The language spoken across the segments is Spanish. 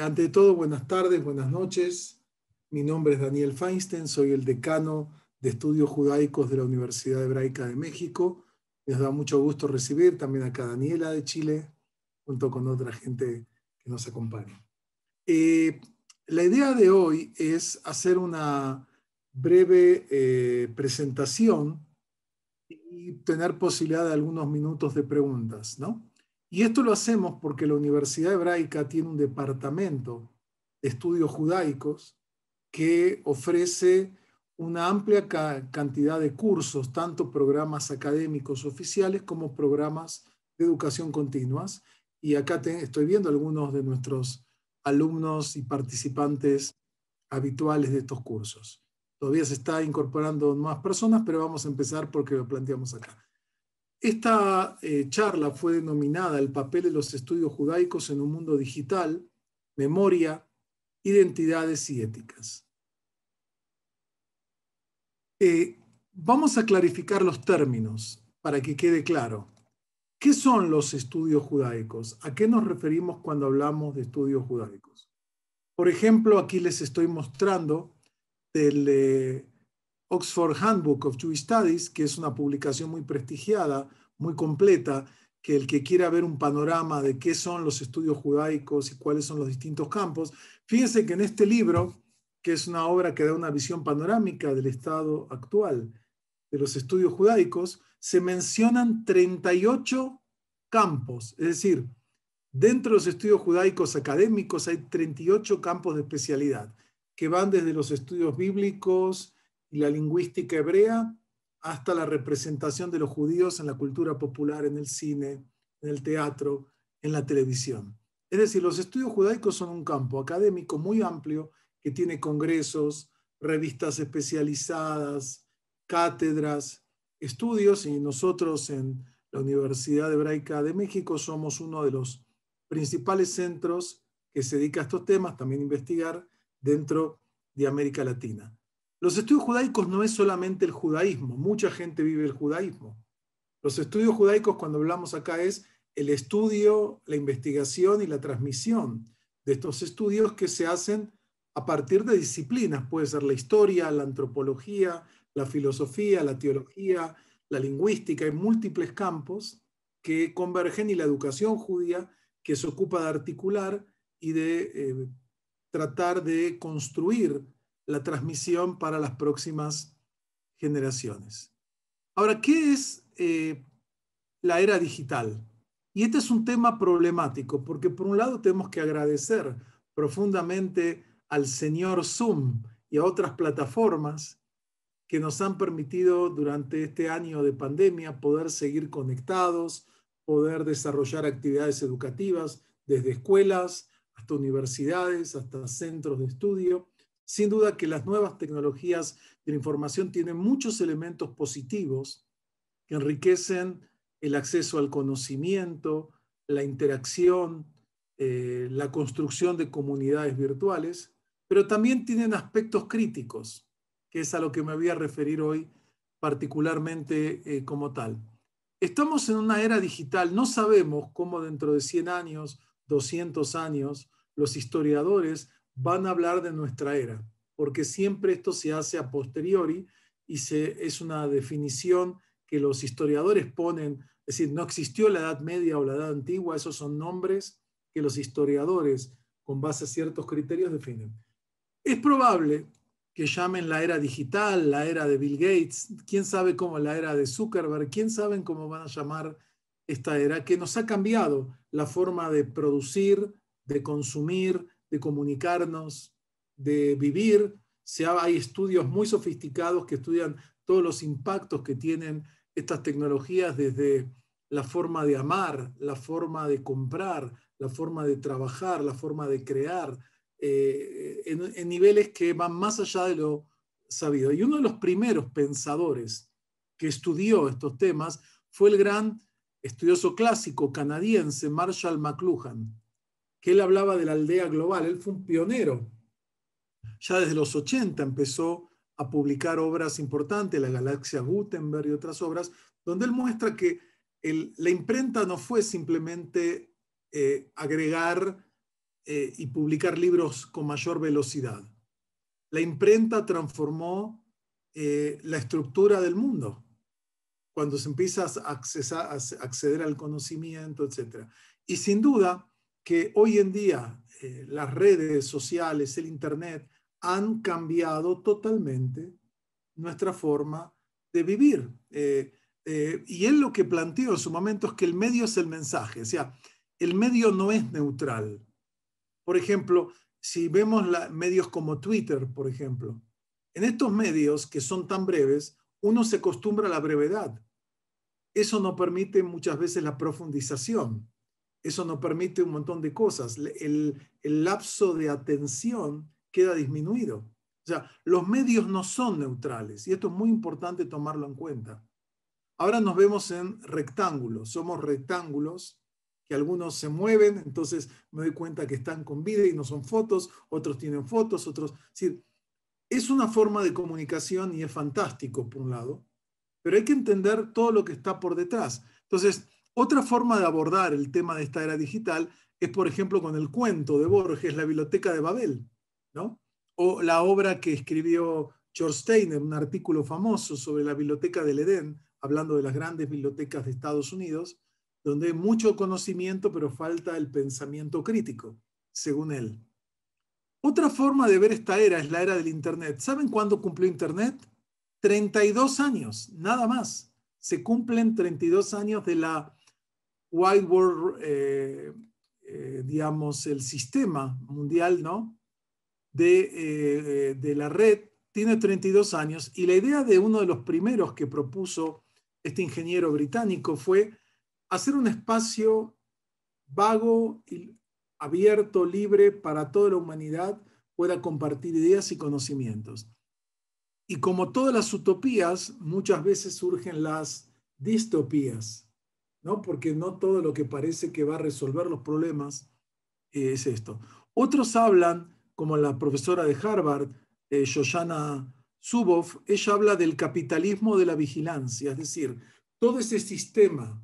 ante todo, buenas tardes, buenas noches. Mi nombre es Daniel Feinstein, soy el decano de Estudios Judaicos de la Universidad Hebraica de México. Nos da mucho gusto recibir también acá a Daniela de Chile, junto con otra gente que nos acompaña. Eh, la idea de hoy es hacer una breve eh, presentación y tener posibilidad de algunos minutos de preguntas, ¿no? Y esto lo hacemos porque la Universidad Hebraica tiene un departamento de estudios judaicos que ofrece una amplia cantidad de cursos, tanto programas académicos oficiales como programas de educación continuas. Y acá estoy viendo algunos de nuestros alumnos y participantes habituales de estos cursos. Todavía se está incorporando más personas, pero vamos a empezar porque lo planteamos acá. Esta eh, charla fue denominada El papel de los estudios judaicos en un mundo digital, memoria, identidades y éticas. Eh, vamos a clarificar los términos para que quede claro. ¿Qué son los estudios judaicos? ¿A qué nos referimos cuando hablamos de estudios judaicos? Por ejemplo, aquí les estoy mostrando del eh, Oxford Handbook of Jewish Studies, que es una publicación muy prestigiada, muy completa, que el que quiera ver un panorama de qué son los estudios judaicos y cuáles son los distintos campos, fíjense que en este libro, que es una obra que da una visión panorámica del estado actual de los estudios judaicos, se mencionan 38 campos, es decir, dentro de los estudios judaicos académicos hay 38 campos de especialidad, que van desde los estudios bíblicos, y la lingüística hebrea hasta la representación de los judíos en la cultura popular, en el cine, en el teatro, en la televisión. Es decir, los estudios judaicos son un campo académico muy amplio que tiene congresos, revistas especializadas, cátedras, estudios, y nosotros en la Universidad Hebraica de México somos uno de los principales centros que se dedica a estos temas, también investigar dentro de América Latina. Los estudios judaicos no es solamente el judaísmo, mucha gente vive el judaísmo. Los estudios judaicos, cuando hablamos acá, es el estudio, la investigación y la transmisión de estos estudios que se hacen a partir de disciplinas. Puede ser la historia, la antropología, la filosofía, la teología, la lingüística, hay múltiples campos que convergen y la educación judía que se ocupa de articular y de eh, tratar de construir la transmisión para las próximas generaciones. Ahora, ¿qué es eh, la era digital? Y este es un tema problemático, porque por un lado tenemos que agradecer profundamente al señor Zoom y a otras plataformas que nos han permitido durante este año de pandemia poder seguir conectados, poder desarrollar actividades educativas desde escuelas hasta universidades, hasta centros de estudio. Sin duda que las nuevas tecnologías de la información tienen muchos elementos positivos que enriquecen el acceso al conocimiento, la interacción, eh, la construcción de comunidades virtuales, pero también tienen aspectos críticos, que es a lo que me voy a referir hoy particularmente eh, como tal. Estamos en una era digital, no sabemos cómo dentro de 100 años, 200 años, los historiadores van a hablar de nuestra era, porque siempre esto se hace a posteriori y se, es una definición que los historiadores ponen, es decir, no existió la Edad Media o la Edad Antigua, esos son nombres que los historiadores, con base a ciertos criterios, definen. Es probable que llamen la era digital, la era de Bill Gates, quién sabe cómo la era de Zuckerberg, quién sabe cómo van a llamar esta era, que nos ha cambiado la forma de producir, de consumir, de comunicarnos, de vivir. Se hay estudios muy sofisticados que estudian todos los impactos que tienen estas tecnologías desde la forma de amar, la forma de comprar, la forma de trabajar, la forma de crear, eh, en, niveles que van más allá de lo sabido. Y uno de los primeros pensadores que estudió estos temas fue el gran estudioso clásico canadiense Marshall McLuhan que él hablaba de la aldea global, él fue un pionero. Ya desde los 80 empezó a publicar obras importantes, La Galaxia Gutenberg y otras obras, donde él muestra que la imprenta no fue simplemente eh, agregar eh, y publicar libros con mayor velocidad. La imprenta transformó eh, la estructura del mundo cuando se empieza a, a acceder al conocimiento, etc. Y sin duda, que hoy en día eh, las redes sociales, el Internet, han cambiado totalmente nuestra forma de vivir. Eh, eh, y él lo que planteó en su momento es que el medio es el mensaje, o sea, el medio no es neutral. Por ejemplo, si vemos medios como Twitter, por ejemplo, en estos medios que son tan breves, uno se acostumbra a la brevedad. Eso no permite muchas veces la profundización. Eso nos permite un montón de cosas. El, lapso de atención queda disminuido. O sea, los medios no son neutrales y esto es muy importante tomarlo en cuenta. Ahora nos vemos en rectángulos. Somos rectángulos que algunos se mueven, entonces me doy cuenta que están con vida y no son fotos, otros tienen fotos, otros... es una forma de comunicación y es fantástico, por un lado, pero hay que entender todo lo que está por detrás. Entonces, otra forma de abordar el tema de esta era digital es, por ejemplo, con el cuento de Borges, La Biblioteca de Babel, ¿no? o la obra que escribió George Steiner, un artículo famoso sobre la Biblioteca del Edén, hablando de las grandes bibliotecas de Estados Unidos, donde hay mucho conocimiento, pero falta el pensamiento crítico, según él. Otra forma de ver esta era es la era del Internet. ¿Saben cuándo cumplió Internet? 32 años, nada más. Se cumplen 32 años de la whiteboard, eh, eh, digamos, el sistema mundial, ¿no? De, eh, de, la red, tiene 32 años y la idea de uno de los primeros que propuso este ingeniero británico fue hacer un espacio vago, abierto, libre, para toda la humanidad pueda compartir ideas y conocimientos. Y como todas las utopías, muchas veces surgen las distopías, ¿no? Porque no todo lo que parece que va a resolver los problemas eh, es esto. Otros hablan, como la profesora de Harvard, eh, Shoshana Zuboff, ella habla del capitalismo de la vigilancia, es decir, todo ese sistema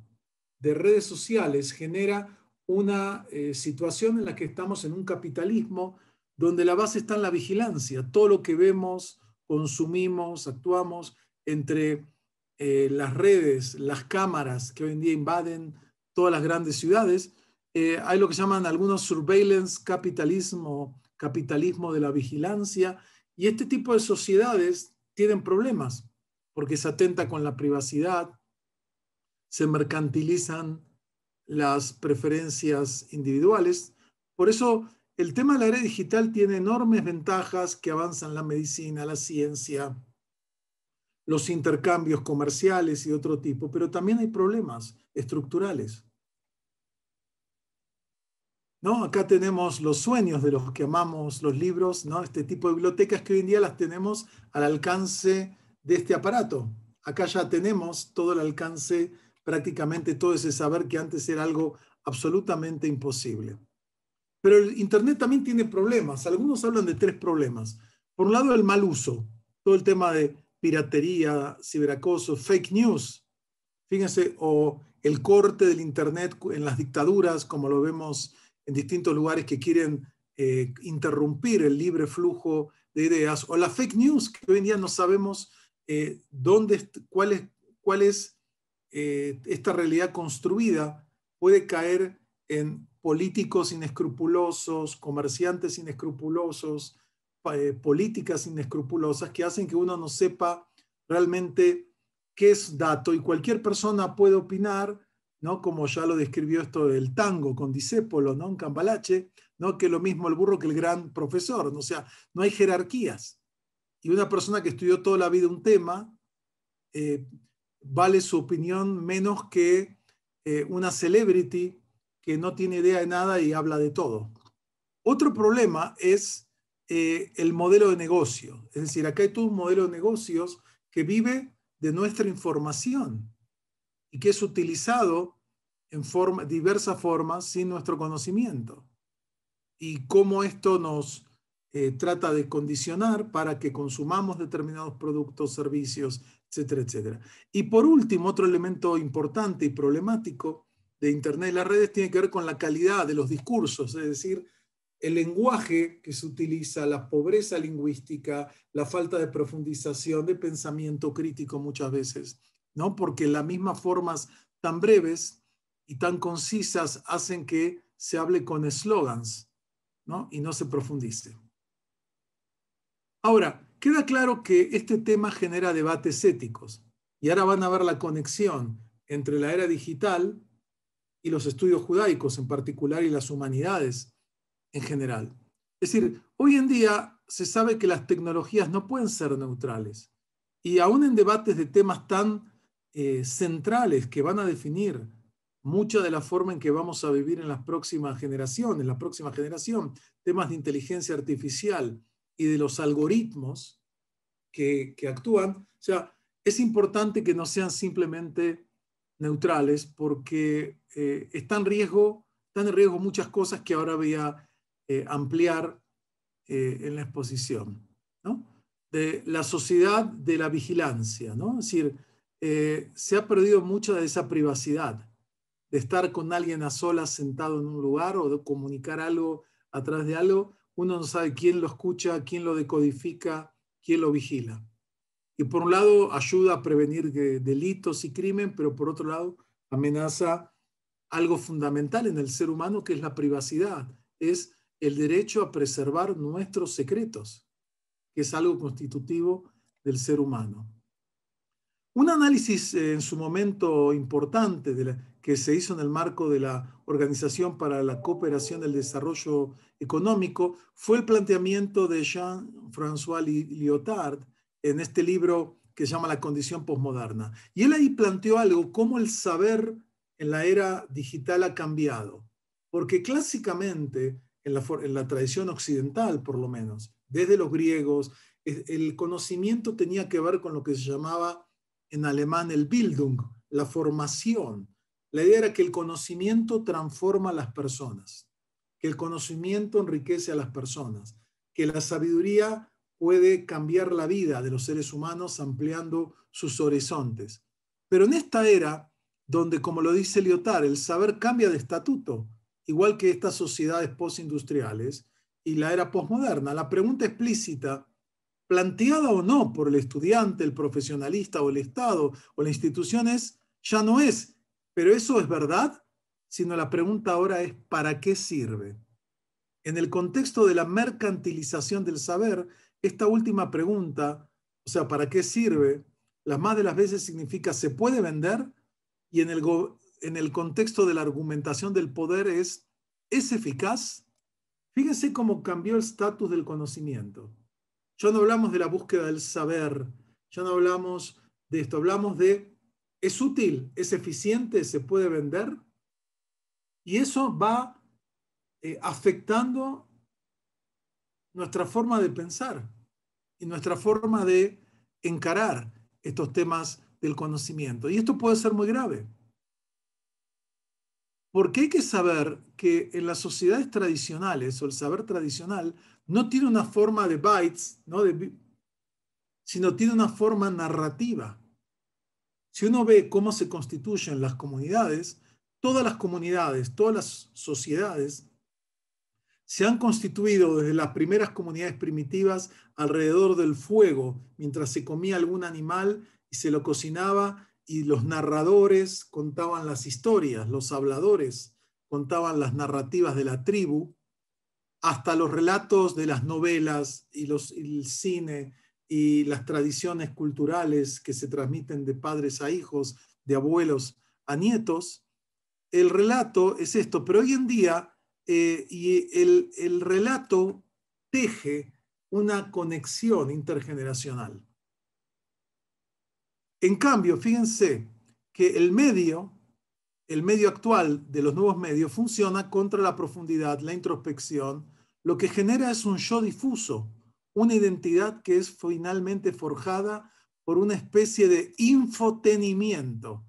de redes sociales genera una eh, situación en la que estamos en un capitalismo donde la base está en la vigilancia, todo lo que vemos, consumimos, actuamos entre eh, las redes, las cámaras que hoy en día invaden todas las grandes ciudades, eh, hay lo que llaman algunos surveillance capitalismo, capitalismo de la vigilancia, y este tipo de sociedades tienen problemas porque se atenta con la privacidad, se mercantilizan las preferencias individuales. Por eso el tema de la red digital tiene enormes ventajas que avanzan la medicina, la ciencia, los intercambios comerciales y otro tipo, pero también hay problemas estructurales. ¿No? Acá tenemos los sueños de los que amamos los libros, ¿no? este tipo de bibliotecas que hoy en día las tenemos al alcance de este aparato. Acá ya tenemos todo el alcance, prácticamente todo ese saber que antes era algo absolutamente imposible. Pero el Internet también tiene problemas. Algunos hablan de tres problemas. Por un lado, el mal uso, todo el tema de piratería, ciberacoso, fake news, fíjense, o el corte del Internet en las dictaduras, como lo vemos en distintos lugares que quieren eh, interrumpir el libre flujo de ideas, o la fake news, que hoy en día no sabemos eh, dónde, cuál es, eh, esta realidad construida, puede caer en políticos inescrupulosos, comerciantes inescrupulosos, eh, políticas inescrupulosas que hacen que uno no sepa realmente qué es dato y cualquier persona puede opinar, ¿no? Como ya lo describió esto del tango con Disépolo, ¿no? En Cambalache, ¿no? Que lo mismo el burro que el gran profesor, o sea, no hay jerarquías. Y una persona que estudió toda la vida un tema, eh, vale su opinión menos que eh, una celebrity que no tiene idea de nada y habla de todo. Otro problema es eh, el modelo de negocio. Es decir, acá hay todo un modelo de negocios que vive de nuestra información y que es utilizado en forma, diversas formas sin nuestro conocimiento. Y cómo esto nos eh, trata de condicionar para que consumamos determinados productos, servicios, etcétera, etcétera. Y por último, otro elemento importante y problemático de Internet y las redes tiene que ver con la calidad de los discursos, es decir, el lenguaje que se utiliza, la pobreza lingüística, la falta de profundización, de pensamiento crítico muchas veces, ¿no? Porque las mismas formas tan breves y tan concisas hacen que se hable con eslogans, ¿no? Y no se profundice. Ahora, queda claro que este tema genera debates éticos y ahora van a ver la conexión entre la era digital y los estudios judaicos en particular y las humanidades en general. Es decir, hoy en día se sabe que las tecnologías no pueden ser neutrales. Y aún en debates de temas tan eh, centrales que van a definir mucha de la forma en que vamos a vivir en las próximas generaciones, la próxima generación, temas de inteligencia artificial y de los algoritmos que, actúan, o sea, es importante que no sean simplemente neutrales porque eh, están, en riesgo, están riesgo muchas cosas que ahora había eh, ampliar eh, en la exposición, de la sociedad de la vigilancia, ¿no? es decir, eh, se ha perdido mucho de esa privacidad, de estar con alguien a solas sentado en un lugar o de comunicar algo atrás de algo, uno no sabe quién lo escucha, quién lo decodifica, quién lo vigila. Y por un lado ayuda a prevenir delitos y crimen, pero por otro lado amenaza algo fundamental en el ser humano que es la privacidad, es el derecho a preservar nuestros secretos, que es algo constitutivo del ser humano. Un análisis eh, en su momento importante que se hizo en el marco de la Organización para la Cooperación del Desarrollo Económico fue el planteamiento de Jean-François Lyotard en este libro que se llama La condición posmoderna. Y él ahí planteó algo, como el saber en la era digital ha cambiado. Porque clásicamente en la, tradición occidental por lo menos, desde los griegos, e, el conocimiento tenía que ver con lo que se llamaba en alemán el Bildung, la formación. La idea era que el conocimiento transforma a las personas, que el conocimiento enriquece a las personas, que la sabiduría puede cambiar la vida de los seres humanos ampliando sus horizontes. Pero en esta era, donde como lo dice Lyotard, el saber cambia de estatuto, igual que estas sociedades postindustriales y la era posmoderna. La pregunta explícita, planteada o no por el estudiante, el profesionalista o el Estado o la institución es, ya no es, pero eso es verdad, sino la pregunta ahora es, ¿para qué sirve? En el contexto de la mercantilización del saber, esta última pregunta, o sea, ¿para qué sirve? La más de las veces significa, ¿se puede vender? Y en el, en el contexto de la argumentación del poder es, ¿es eficaz? Fíjense cómo cambió el estatus del conocimiento. Ya no hablamos de la búsqueda del saber, ya no hablamos de esto, hablamos de, ¿es útil? ¿Es eficiente? ¿Se puede vender? Y eso va eh, afectando nuestra forma de pensar y nuestra forma de encarar estos temas del conocimiento. Y esto puede ser muy grave. Porque hay que saber que en las sociedades tradicionales o el saber tradicional no tiene una forma de bytes, sino tiene una forma narrativa. Si uno ve cómo se constituyen las comunidades, todas las comunidades, todas las sociedades se han constituido desde las primeras comunidades primitivas alrededor del fuego, mientras se comía algún animal y se lo cocinaba y los narradores contaban las historias, los habladores contaban las narrativas de la tribu, hasta los relatos de las novelas y, los, el cine y las tradiciones culturales que se transmiten de padres a hijos, de abuelos a nietos. El relato es esto, pero hoy en día eh, y el, el relato teje una conexión intergeneracional. En cambio, fíjense que el medio, el medio actual de los nuevos medios funciona contra la profundidad, la introspección. Lo que genera es un yo difuso, una identidad que es finalmente forjada por una especie de infotenimiento.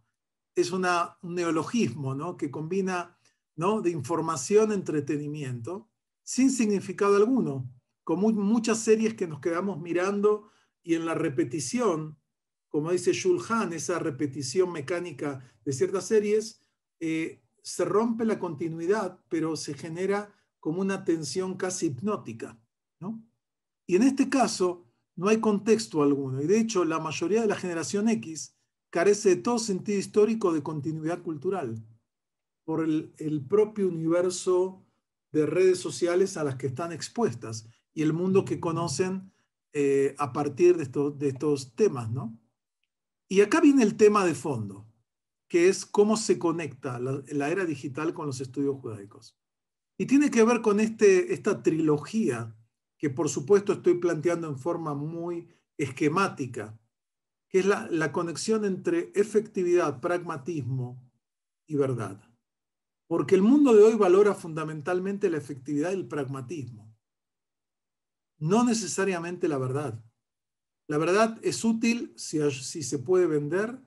Es un neologismo ¿no? que combina ¿no? de información, entretenimiento, sin significado alguno, como muchas series que nos quedamos mirando y en la repetición como dice Shulhan, esa repetición mecánica de ciertas series, eh, se rompe la continuidad, pero se genera como una tensión casi hipnótica. ¿no? Y en este caso no hay contexto alguno, y de hecho la mayoría de la generación X carece de todo sentido histórico de continuidad cultural por el, propio universo de redes sociales a las que están expuestas y el mundo que conocen eh, a partir de, de estos temas, ¿no? Y acá viene el tema de fondo, que es cómo se conecta la, era digital con los estudios judaicos. Y tiene que ver con este, esta trilogía que por supuesto estoy planteando en forma muy esquemática, que es la, la conexión entre efectividad, pragmatismo y verdad. Porque el mundo de hoy valora fundamentalmente la efectividad y el pragmatismo, no necesariamente la verdad. La verdad es útil si, se puede vender,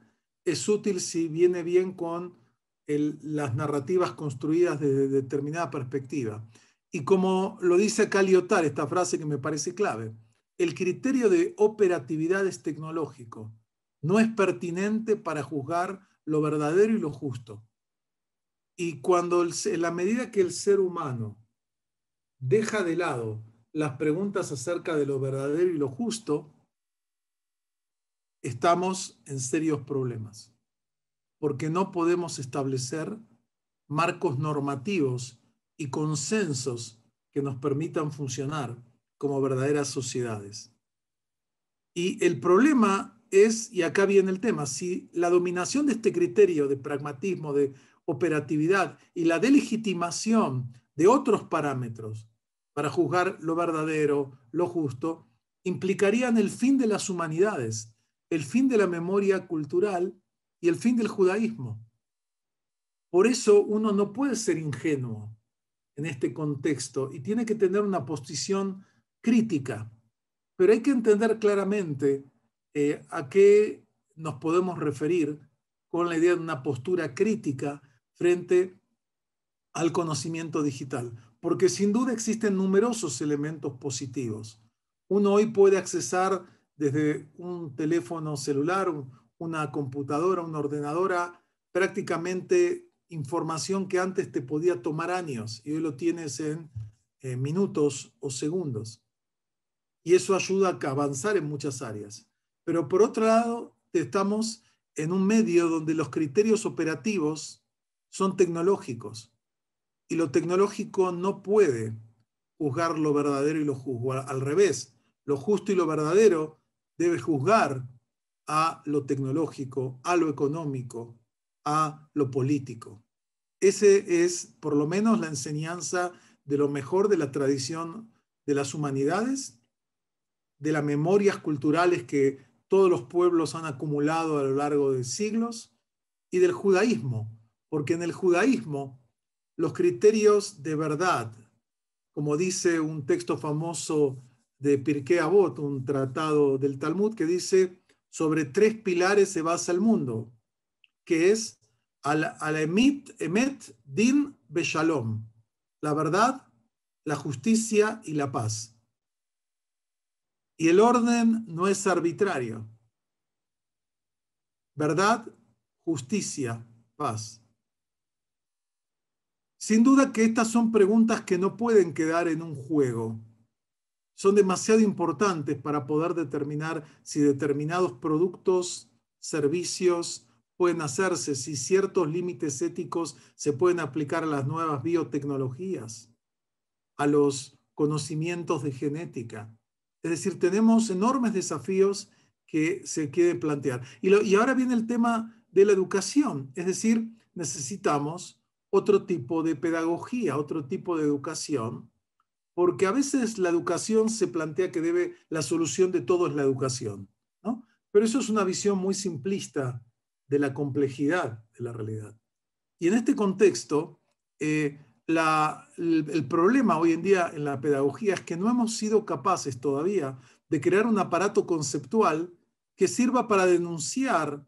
es útil si viene bien con las narrativas construidas desde determinada perspectiva. Y como lo dice Caliotar, esta frase que me parece clave, el criterio de operatividad es tecnológico, no es pertinente para juzgar lo verdadero y lo justo. Y cuando en la medida que el ser humano deja de lado las preguntas acerca de lo verdadero y lo justo, estamos en serios problemas, porque no podemos establecer marcos normativos y consensos que nos permitan funcionar como verdaderas sociedades. Y el problema es, y acá viene el tema, si la dominación de este criterio de pragmatismo, de operatividad y la delegitimación de otros parámetros para juzgar lo verdadero, lo justo, implicarían el fin de las humanidades el fin de la memoria cultural y el fin del judaísmo. Por eso uno no puede ser ingenuo en este contexto y tiene que tener una posición crítica, pero hay que entender claramente eh, a qué nos podemos referir con la idea de una postura crítica frente al conocimiento digital, porque sin duda existen numerosos elementos positivos. Uno hoy puede accesar desde un teléfono celular, una computadora, una ordenadora, prácticamente información que antes te podía tomar años y hoy lo tienes en minutos o segundos. Y eso ayuda a avanzar en muchas áreas. Pero por otro lado, estamos en un medio donde los criterios operativos son tecnológicos y lo tecnológico no puede juzgar lo verdadero y lo juzgo al revés. Lo justo y lo verdadero debe juzgar a lo tecnológico, a lo económico, a lo político. Ese es por lo menos la enseñanza de lo mejor de la tradición de las humanidades, de las memorias culturales que todos los pueblos han acumulado a lo largo de siglos y del judaísmo, porque en el judaísmo los criterios de verdad, como dice un texto famoso de Pirkei Avot, un tratado del Talmud, que dice, sobre tres pilares se basa el mundo, que es al, emet, din, beshalom, la verdad, la justicia y la paz. Y el orden no es arbitrario. Verdad, justicia, paz. Sin duda que estas son preguntas que no pueden quedar en un juego son demasiado importantes para poder determinar si determinados productos, servicios pueden hacerse, si ciertos límites éticos se pueden aplicar a las nuevas biotecnologías, a los conocimientos de genética. Es decir, tenemos enormes desafíos que se quieren plantear. Y, y ahora viene el tema de la educación, es decir, necesitamos otro tipo de pedagogía, otro tipo de educación porque a veces la educación se plantea que debe, la solución de todo es la educación, Pero eso es una visión muy simplista de la complejidad de la realidad. Y en este contexto, eh, el, problema hoy en día en la pedagogía es que no hemos sido capaces todavía de crear un aparato conceptual que sirva para denunciar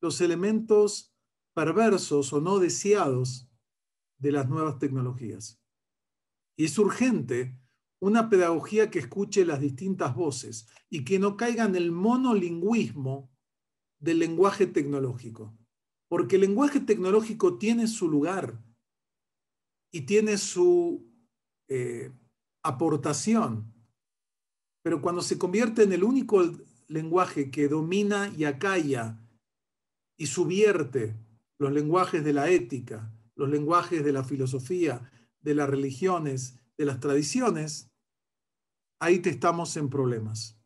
los elementos perversos o no deseados de las nuevas tecnologías. Es urgente una pedagogía que escuche las distintas voces y que no caiga en el monolingüismo del lenguaje tecnológico. Porque el lenguaje tecnológico tiene su lugar y tiene su eh, aportación, pero cuando se convierte en el único lenguaje que domina y acalla y subierte los lenguajes de la ética, los lenguajes de la filosofía, de las religiones, de las tradiciones, ahí te estamos en problemas.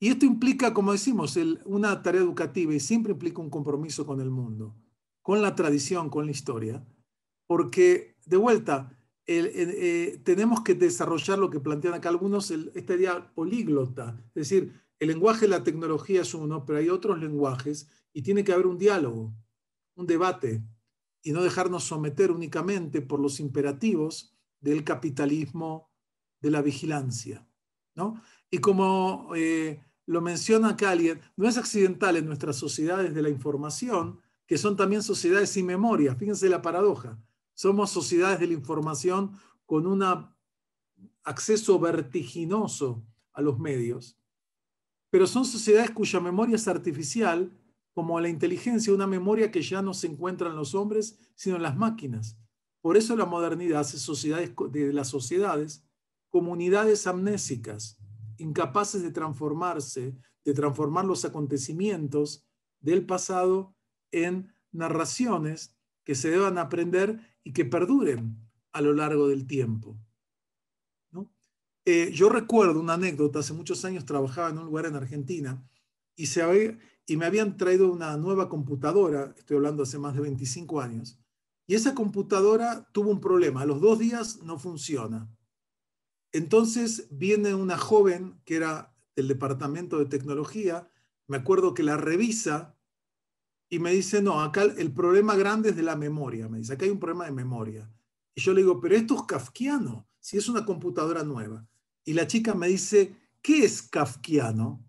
Y esto implica, como decimos, una tarea educativa y siempre implica un compromiso con el mundo, con la tradición, con la historia, porque de vuelta, eh, tenemos que desarrollar lo que plantean acá algunos, esta idea políglota, es decir, el lenguaje y la tecnología es uno, pero hay otros lenguajes y tiene que haber un diálogo, un debate, y no dejarnos someter únicamente por los imperativos del capitalismo de la vigilancia. Y como eh, lo menciona cali no es accidental en nuestras sociedades de la información, que son también sociedades sin memoria. Fíjense la paradoja. Somos sociedades de la información con un acceso vertiginoso a los medios, pero son sociedades cuya memoria es artificial como la inteligencia una memoria que ya no se encuentra en los hombres, sino en las máquinas. Por eso la modernidad hace sociedades, de las sociedades comunidades amnésicas, incapaces de transformarse, de transformar los acontecimientos del pasado en narraciones que se deban aprender y que perduren a lo largo del tiempo. Eh, yo recuerdo una anécdota, hace muchos años trabajaba en un lugar en Argentina y se, y me habían traído una nueva computadora, estoy hablando hace más de 25 años, y esa computadora tuvo un problema, a los dos días no funciona. Entonces viene una joven que era del departamento de tecnología, me acuerdo que la revisa y me dice, no, acá el problema grande es de la memoria, me dice, acá hay un problema de memoria. Y yo le digo, pero esto es kafkiano, si es una computadora nueva. Y la chica me dice, ¿qué es kafkiano?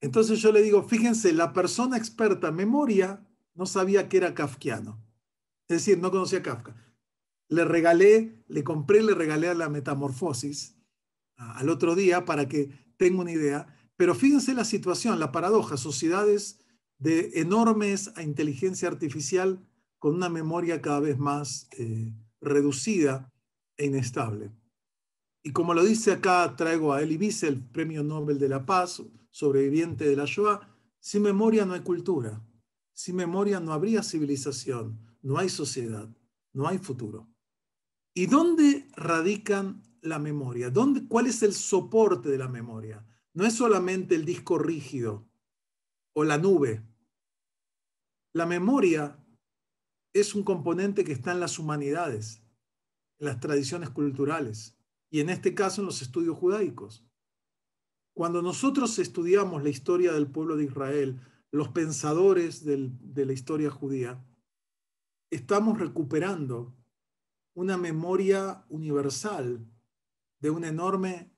Entonces yo le digo, fíjense, la persona experta en memoria no sabía que era kafkiano. Es decir, no conocía a Kafka. Le regalé, le compré, le regalé a la metamorfosis al otro día para que tenga una idea. Pero fíjense la situación, la paradoja, sociedades de enormes a inteligencia artificial con una memoria cada vez más eh, reducida e inestable. Y como lo dice acá, traigo a Elie Wiesel, Premio Nobel de la Paz, sobreviviente de la Shoah, sin memoria no hay cultura, sin memoria no habría civilización, no hay sociedad, no hay futuro. ¿Y dónde radican la memoria? ¿Dónde, ¿Cuál es el soporte de la memoria? No es solamente el disco rígido o la nube. La memoria es un componente que está en las humanidades, en las tradiciones culturales y en este caso en los estudios judaicos. Cuando nosotros estudiamos la historia del pueblo de Israel, los pensadores de la historia judía, estamos recuperando una memoria universal de una enorme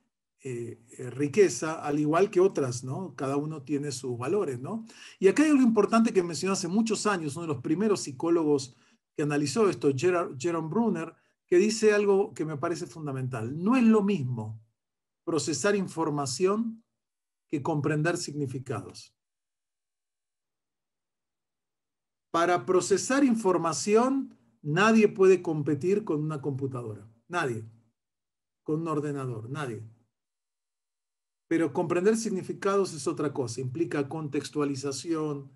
eh, eh, riqueza, al igual que otras, ¿no? Cada uno tiene sus valores, ¿no? Y acá hay algo importante que mencionó hace muchos años, uno de los primeros psicólogos que analizó esto, Jerome Brunner, que dice algo que me parece fundamental. No es lo mismo procesar información que comprender significados. Para procesar información, nadie puede competir con una computadora, nadie, con un ordenador, nadie. Pero comprender significados es otra cosa, implica contextualización,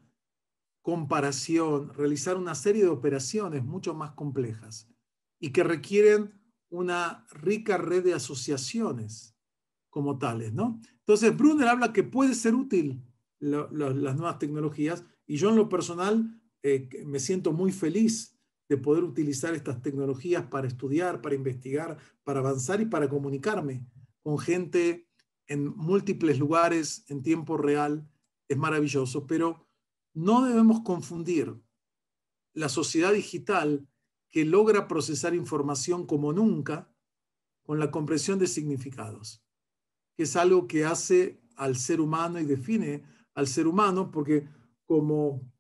comparación, realizar una serie de operaciones mucho más complejas y que requieren una rica red de asociaciones como tales. ¿no? Entonces, Brunner habla que puede ser útil las nuevas tecnologías y yo en lo personal eh, me siento muy feliz de poder utilizar estas tecnologías para estudiar, para investigar, para avanzar y para comunicarme con gente en múltiples lugares en tiempo real. Es maravilloso, pero no debemos confundir la sociedad digital que logra procesar información como nunca con la comprensión de significados que es algo que hace al ser humano y define al ser humano, porque como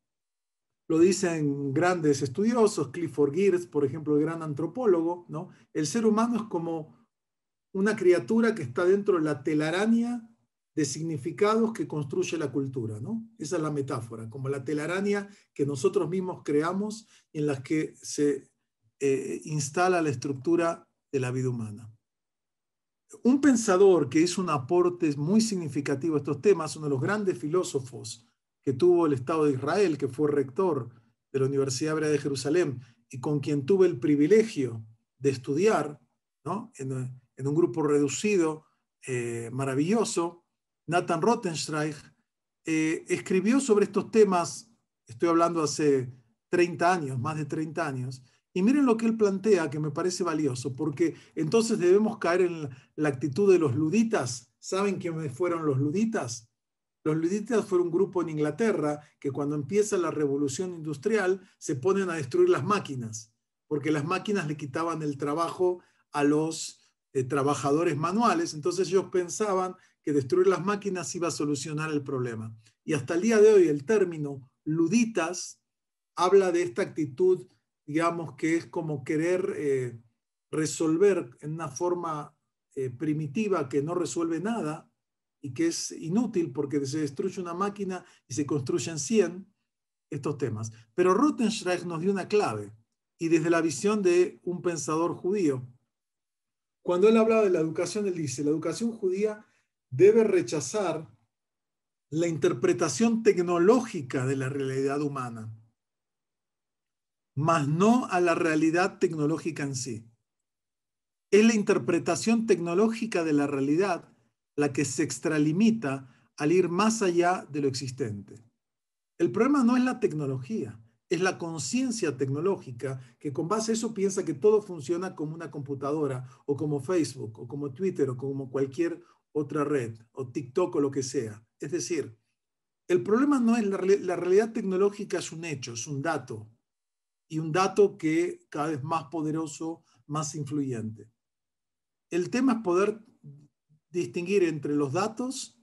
lo dicen grandes estudiosos, Clifford Geertz, por ejemplo, el gran antropólogo, ¿no? el ser humano es como una criatura que está dentro de la telaraña de significados que construye la cultura, ¿no? Esa es la metáfora, como la telaraña que nosotros mismos creamos en la que se eh, instala la estructura de la vida humana un pensador que hizo un aporte muy significativo a estos temas, uno de los grandes filósofos que tuvo el Estado de Israel, que fue rector de la Universidad Hebrea de Jerusalén y con quien tuve el privilegio de estudiar en, un grupo reducido, eh, maravilloso, Nathan Rottenstreich, eh, escribió sobre estos temas, estoy hablando hace 30 años, más de 30 años, y miren lo que él plantea, que me parece valioso, porque entonces debemos caer en la actitud de los luditas. ¿Saben quiénes fueron los luditas? Los luditas fueron un grupo en Inglaterra que cuando empieza la revolución industrial se ponen a destruir las máquinas, porque las máquinas le quitaban el trabajo a los eh, trabajadores manuales, entonces ellos pensaban que destruir las máquinas iba a solucionar el problema. Y hasta el día de hoy el término luditas habla de esta actitud digamos que es como querer eh, resolver en una forma eh, primitiva que no resuelve nada y que es inútil porque se destruye una máquina y se construyen 100 estos temas. Pero Rottenschreich nos dio una clave y desde la visión de un pensador judío. Cuando él hablaba de la educación, él dice, la educación judía debe rechazar la interpretación tecnológica de la realidad humana mas no a la realidad tecnológica en sí. Es la interpretación tecnológica de la realidad la que se extralimita al ir más allá de lo existente. El problema no es la tecnología, es la conciencia tecnológica que con base a eso piensa que todo funciona como una computadora o como Facebook o como Twitter o como cualquier otra red o TikTok o lo que sea. Es decir, el problema no es la realidad tecnológica, es un hecho, es un dato, y un dato que cada vez más poderoso, más influyente. El tema es poder distinguir entre los datos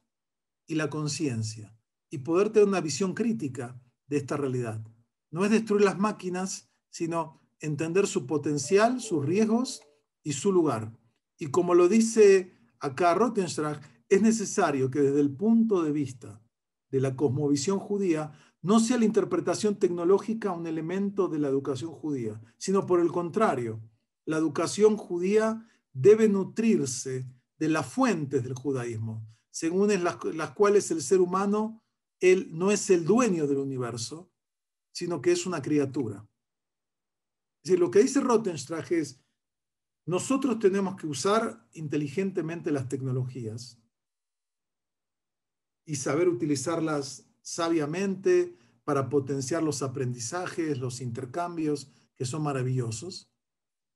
y la conciencia y poder tener una visión crítica de esta realidad. No es destruir las máquinas, sino entender su potencial, sus riesgos y su lugar. Y como lo dice acá Rottenstrach, es necesario que desde el punto de vista de la cosmovisión judía no sea la interpretación tecnológica un elemento de la educación judía, sino por el contrario, la educación judía debe nutrirse de las fuentes del judaísmo, según las, cuales el ser humano él no es el dueño del universo, sino que es una criatura. lo que dice Rottenstrach es, nosotros tenemos que usar inteligentemente las tecnologías y saber utilizarlas sabiamente para potenciar los aprendizajes, los intercambios, que son maravillosos.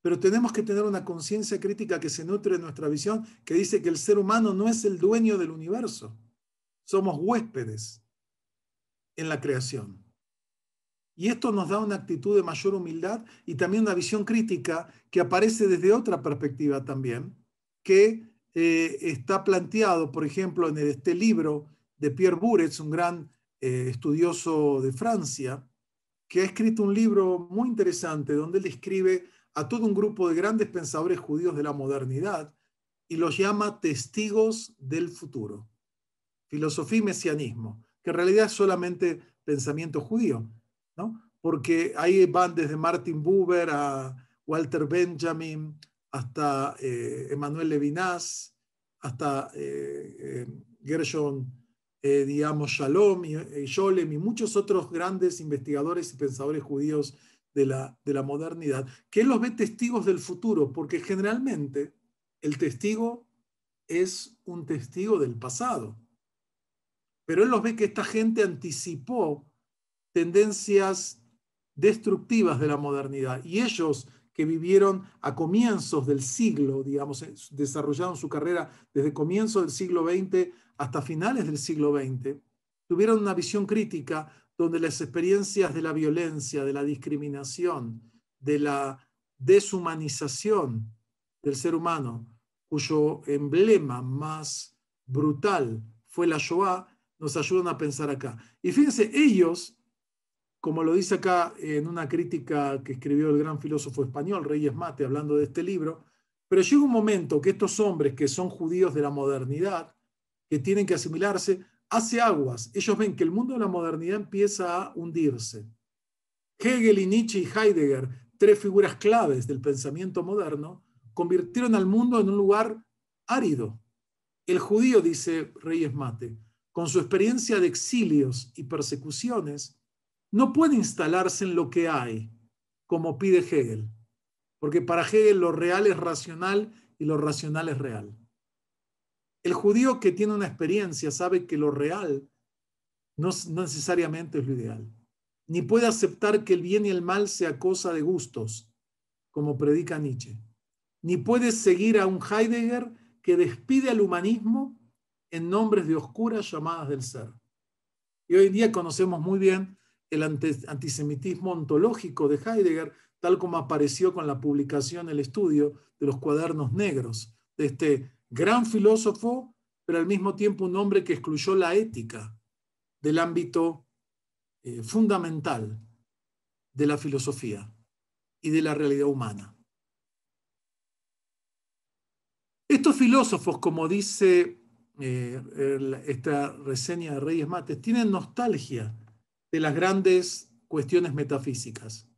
Pero tenemos que tener una conciencia crítica que se nutre de nuestra visión, que dice que el ser humano no es el dueño del universo. Somos huéspedes en la creación. Y esto nos da una actitud de mayor humildad y también una visión crítica que aparece desde otra perspectiva también, que eh, está planteado, por ejemplo, en este libro de Pierre Buretz, un gran eh, estudioso de Francia, que ha escrito un libro muy interesante donde él describe a todo un grupo de grandes pensadores judíos de la modernidad y los llama testigos del futuro. Filosofía y mesianismo, que en realidad es solamente pensamiento judío, porque ahí van desde Martin Buber a Walter Benjamin hasta eh, Emmanuel Levinas, hasta eh, Gershon eh, digamos, Shalom y, eh, y y muchos otros grandes investigadores y pensadores judíos de la, de la modernidad, que él los ve testigos del futuro, porque generalmente el testigo es un testigo del pasado. Pero él los ve que esta gente anticipó tendencias destructivas de la modernidad y ellos que vivieron a comienzos del siglo, digamos, eh, desarrollaron su carrera desde comienzos del siglo XX hasta finales del siglo XX, tuvieron una visión crítica donde las experiencias de la violencia, de la discriminación, de la deshumanización del ser humano, cuyo emblema más brutal fue la Shoah, nos ayudan a pensar acá. Y fíjense, ellos como lo dice acá en una crítica que escribió el gran filósofo español Reyes Mate, hablando de este libro, pero llega un momento que estos hombres que son judíos de la modernidad, que tienen que asimilarse, hace aguas. Ellos ven que el mundo de la modernidad empieza a hundirse. Hegel y Nietzsche y Heidegger, tres figuras claves del pensamiento moderno, convirtieron al mundo en un lugar árido. El judío, dice Reyes Mate, con su experiencia de exilios y persecuciones, no puede instalarse en lo que hay, como pide Hegel, porque para Hegel lo real es racional y lo racional es real. El judío que tiene una experiencia sabe que lo real no, necesariamente es lo ideal, ni puede aceptar que el bien y el mal sea cosa de gustos, como predica Nietzsche, ni puede seguir a un Heidegger que despide al humanismo en nombres de oscuras llamadas del ser. Y hoy en día conocemos muy bien el antisemitismo ontológico de Heidegger, tal como apareció con la publicación, el estudio de los cuadernos negros, de este gran filósofo, pero al mismo tiempo un hombre que excluyó la ética del ámbito eh, fundamental de la filosofía y de la realidad humana. Estos filósofos, como dice eh, esta reseña de Reyes Mates, tienen nostalgia de las grandes cuestiones metafísicas.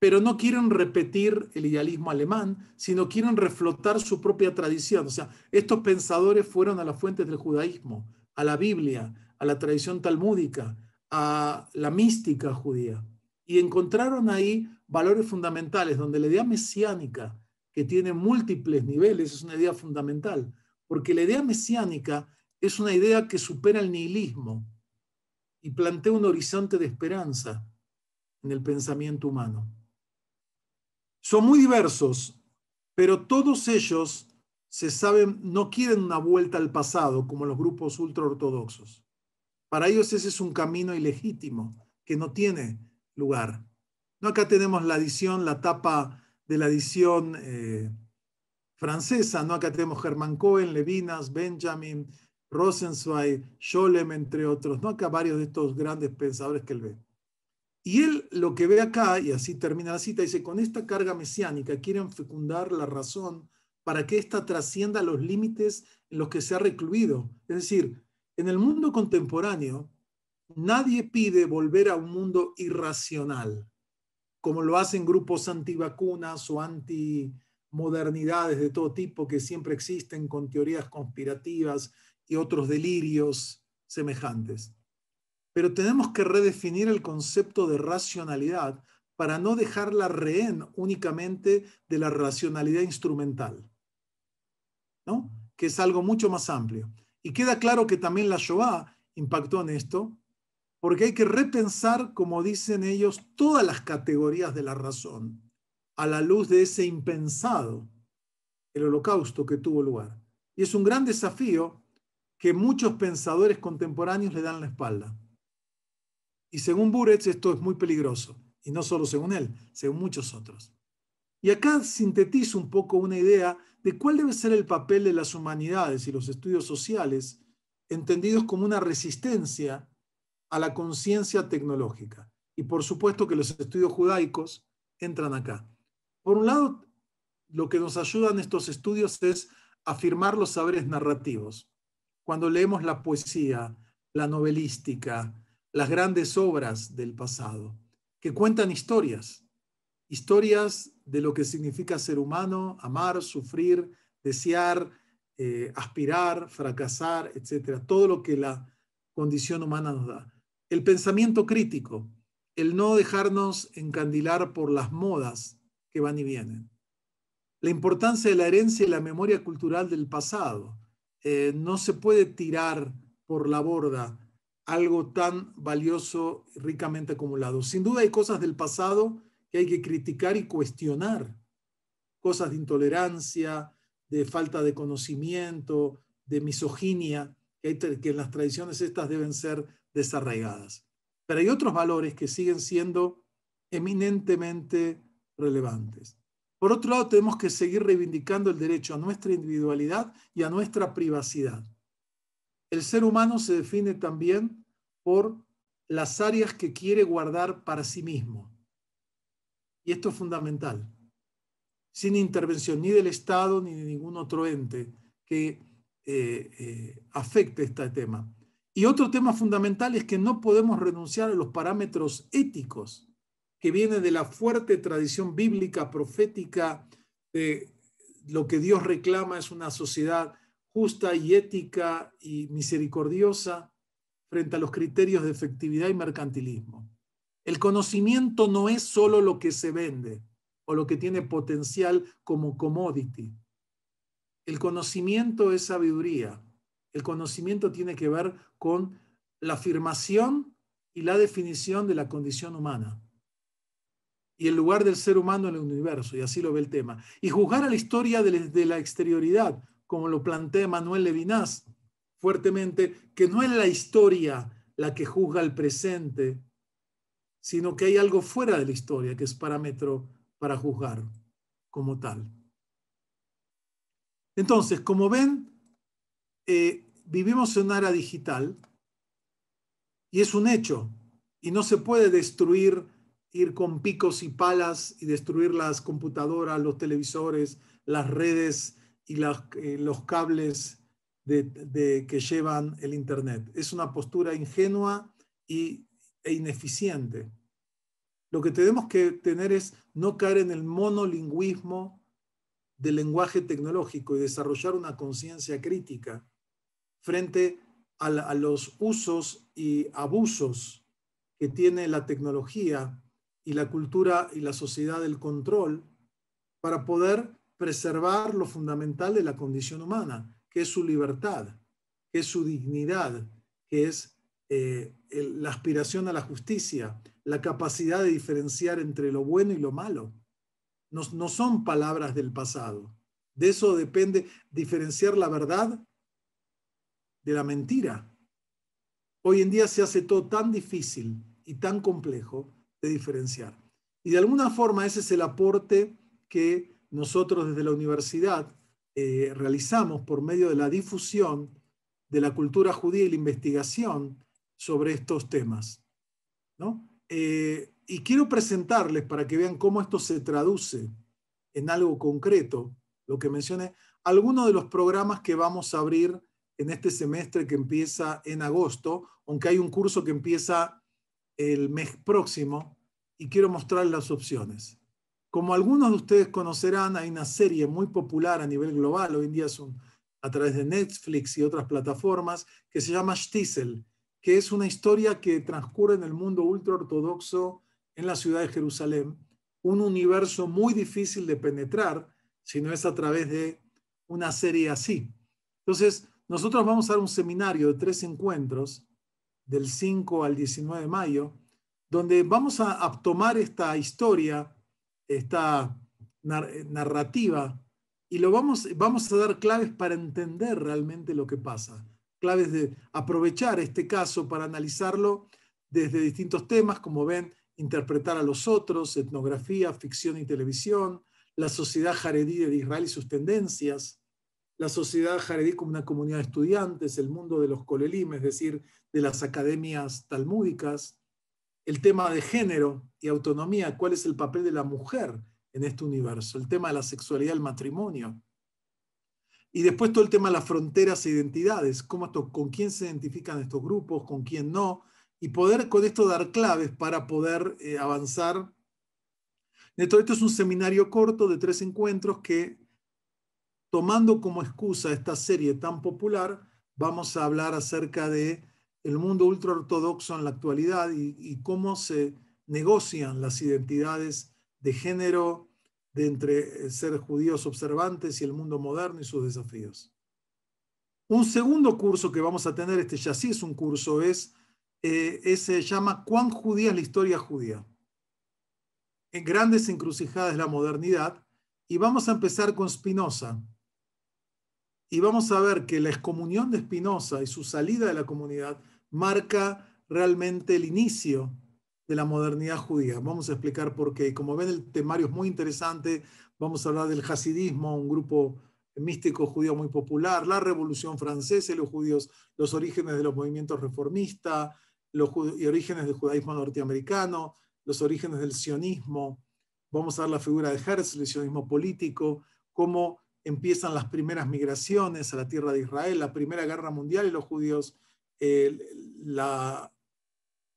Pero no quieren repetir el idealismo alemán, sino quieren reflotar su propia tradición. O sea, estos pensadores fueron a las fuentes del judaísmo, a la Biblia, a la tradición talmúdica, a la mística judía. Y encontraron ahí valores fundamentales, donde la idea mesiánica, que tiene múltiples niveles, es una idea fundamental, porque la idea mesiánica es una idea que supera el nihilismo, y plantea un horizonte de esperanza en el pensamiento humano. Son muy diversos, pero todos ellos se saben, no quieren una vuelta al pasado como los grupos ultraortodoxos. Para ellos ese es un camino ilegítimo que no tiene lugar. No, acá tenemos la edición, la tapa de la edición eh, francesa, ¿no? acá tenemos Germán Cohen, Levinas, Benjamin, Rosenzweig, Scholem, entre otros, ¿no? acá varios de estos grandes pensadores que él ve. Y él lo que ve acá, y así termina la cita, dice, con esta carga mesiánica quieren fecundar la razón para que esta trascienda los límites en los que se ha recluido. Es decir, en el mundo contemporáneo, nadie pide volver a un mundo irracional, como lo hacen grupos antivacunas o antimodernidades de todo tipo que siempre existen con teorías conspirativas y otros delirios semejantes. Pero tenemos que redefinir el concepto de racionalidad para no dejarla rehén únicamente de la racionalidad instrumental, ¿no? que es algo mucho más amplio. Y queda claro que también la Shoah impactó en esto, porque hay que repensar, como dicen ellos, todas las categorías de la razón a la luz de ese impensado, el holocausto que tuvo lugar. Y es un gran desafío que muchos pensadores contemporáneos le dan la espalda. Y según Buretz, esto es muy peligroso. Y no solo según él, según muchos otros. Y acá sintetizo un poco una idea de cuál debe ser el papel de las humanidades y los estudios sociales, entendidos como una resistencia a la conciencia tecnológica. Y por supuesto que los estudios judaicos entran acá. Por un lado, lo que nos ayudan estos estudios es afirmar los saberes narrativos cuando leemos la poesía, la novelística, las grandes obras del pasado, que cuentan historias, historias de lo que significa ser humano, amar, sufrir, desear, eh, aspirar, fracasar, etcétera, todo lo que la condición humana nos da. El pensamiento crítico, el no dejarnos encandilar por las modas que van y vienen. La importancia de la herencia y la memoria cultural del pasado, eh, no se puede tirar por la borda algo tan valioso, y ricamente acumulado. Sin duda hay cosas del pasado que hay que criticar y cuestionar, cosas de intolerancia, de falta de conocimiento, de misoginia, que, que en las tradiciones estas deben ser desarraigadas. Pero hay otros valores que siguen siendo eminentemente relevantes. Por otro lado, tenemos que seguir reivindicando el derecho a nuestra individualidad y a nuestra privacidad. El ser humano se define también por las áreas que quiere guardar para sí mismo. Y esto es fundamental. Sin intervención ni del Estado ni de ningún otro ente que eh, eh, afecte este tema. Y otro tema fundamental es que no podemos renunciar a los parámetros éticos que viene de la fuerte tradición bíblica profética de lo que Dios reclama es una sociedad justa y ética y misericordiosa frente a los criterios de efectividad y mercantilismo. El conocimiento no es solo lo que se vende o lo que tiene potencial como commodity. El conocimiento es sabiduría. El conocimiento tiene que ver con la afirmación y la definición de la condición humana y el lugar del ser humano en el universo, y así lo ve el tema. Y juzgar a la historia de la exterioridad, como lo plantea Manuel Levinas fuertemente, que no es la historia la que juzga el presente, sino que hay algo fuera de la historia que es parámetro para juzgar como tal. Entonces, como ven, eh, vivimos en una era digital y es un hecho y no se puede destruir ir con picos y palas y destruir las computadoras, los televisores, las redes y eh, los cables de, que llevan el Internet. Es una postura ingenua y, e ineficiente. Lo que tenemos que tener es no caer en el monolingüismo del lenguaje tecnológico y desarrollar una conciencia crítica frente a, a los usos y abusos que tiene la tecnología y la cultura y la sociedad del control para poder preservar lo fundamental de la condición humana, que es su libertad, que es su dignidad, que es eh, la aspiración a la justicia, la capacidad de diferenciar entre lo bueno y lo malo. No, no son palabras del pasado. De eso depende diferenciar la verdad de la mentira. Hoy en día se hace todo tan difícil y tan complejo de diferenciar. Y de alguna forma ese es el aporte que nosotros desde la universidad eh, realizamos por medio de la difusión de la cultura judía y la investigación sobre estos temas. Eh, y quiero presentarles para que vean cómo esto se traduce en algo concreto, lo que mencioné, algunos de los programas que vamos a abrir en este semestre que empieza en agosto, aunque hay un curso que empieza el mes próximo y quiero mostrar las opciones. Como algunos de ustedes conocerán, hay una serie muy popular a nivel global, hoy en día es a través de Netflix y otras plataformas, que se llama Stiesel, que es una historia que transcurre en el mundo ultra ortodoxo en la ciudad de Jerusalén, un universo muy difícil de penetrar si no es a través de una serie así. Entonces, nosotros vamos a dar un seminario de tres encuentros del 5 al 19 de mayo, donde vamos a, tomar esta historia, esta eh, narrativa, y lo vamos, vamos a dar claves para entender realmente lo que pasa, claves de aprovechar este caso para analizarlo desde distintos temas, como ven, interpretar a los otros, etnografía, ficción y televisión, la sociedad jaredí de Israel y sus tendencias, la sociedad jaredí como una comunidad de estudiantes, el mundo de los colelim, es decir, de las academias talmúdicas, el tema de género y autonomía, cuál es el papel de la mujer en este universo, el tema de la sexualidad, el matrimonio. Y después todo el tema de las fronteras e identidades, con quién se identifican estos grupos, con quién no, y poder con esto dar claves para poder eh, avanzar. De esto es un seminario corto de tres encuentros que tomando como excusa esta serie tan popular, vamos a hablar acerca de el mundo ultraortodoxo en la actualidad y, cómo se negocian las identidades de género de entre eh, ser judíos observantes y el mundo moderno y sus desafíos. Un segundo curso que vamos a tener, este ya sí es un curso, es, eh, se llama ¿Cuán judía es la historia judía? En grandes encrucijadas la modernidad. Y vamos a empezar con Spinoza, y vamos a ver que la excomunión de Spinoza y su salida de la comunidad marca realmente el inicio de la modernidad judía. Vamos a explicar por qué. Como ven, el temario es muy interesante. Vamos a hablar del hasidismo, un grupo místico judío muy popular, la Revolución Francesa y los judíos, los orígenes de los movimientos reformistas, los y orígenes del judaísmo norteamericano, los orígenes del sionismo. Vamos a ver la figura de Herzl, el sionismo político, cómo empiezan las primeras migraciones a la tierra de Israel, la Primera Guerra Mundial y los judíos. Eh, la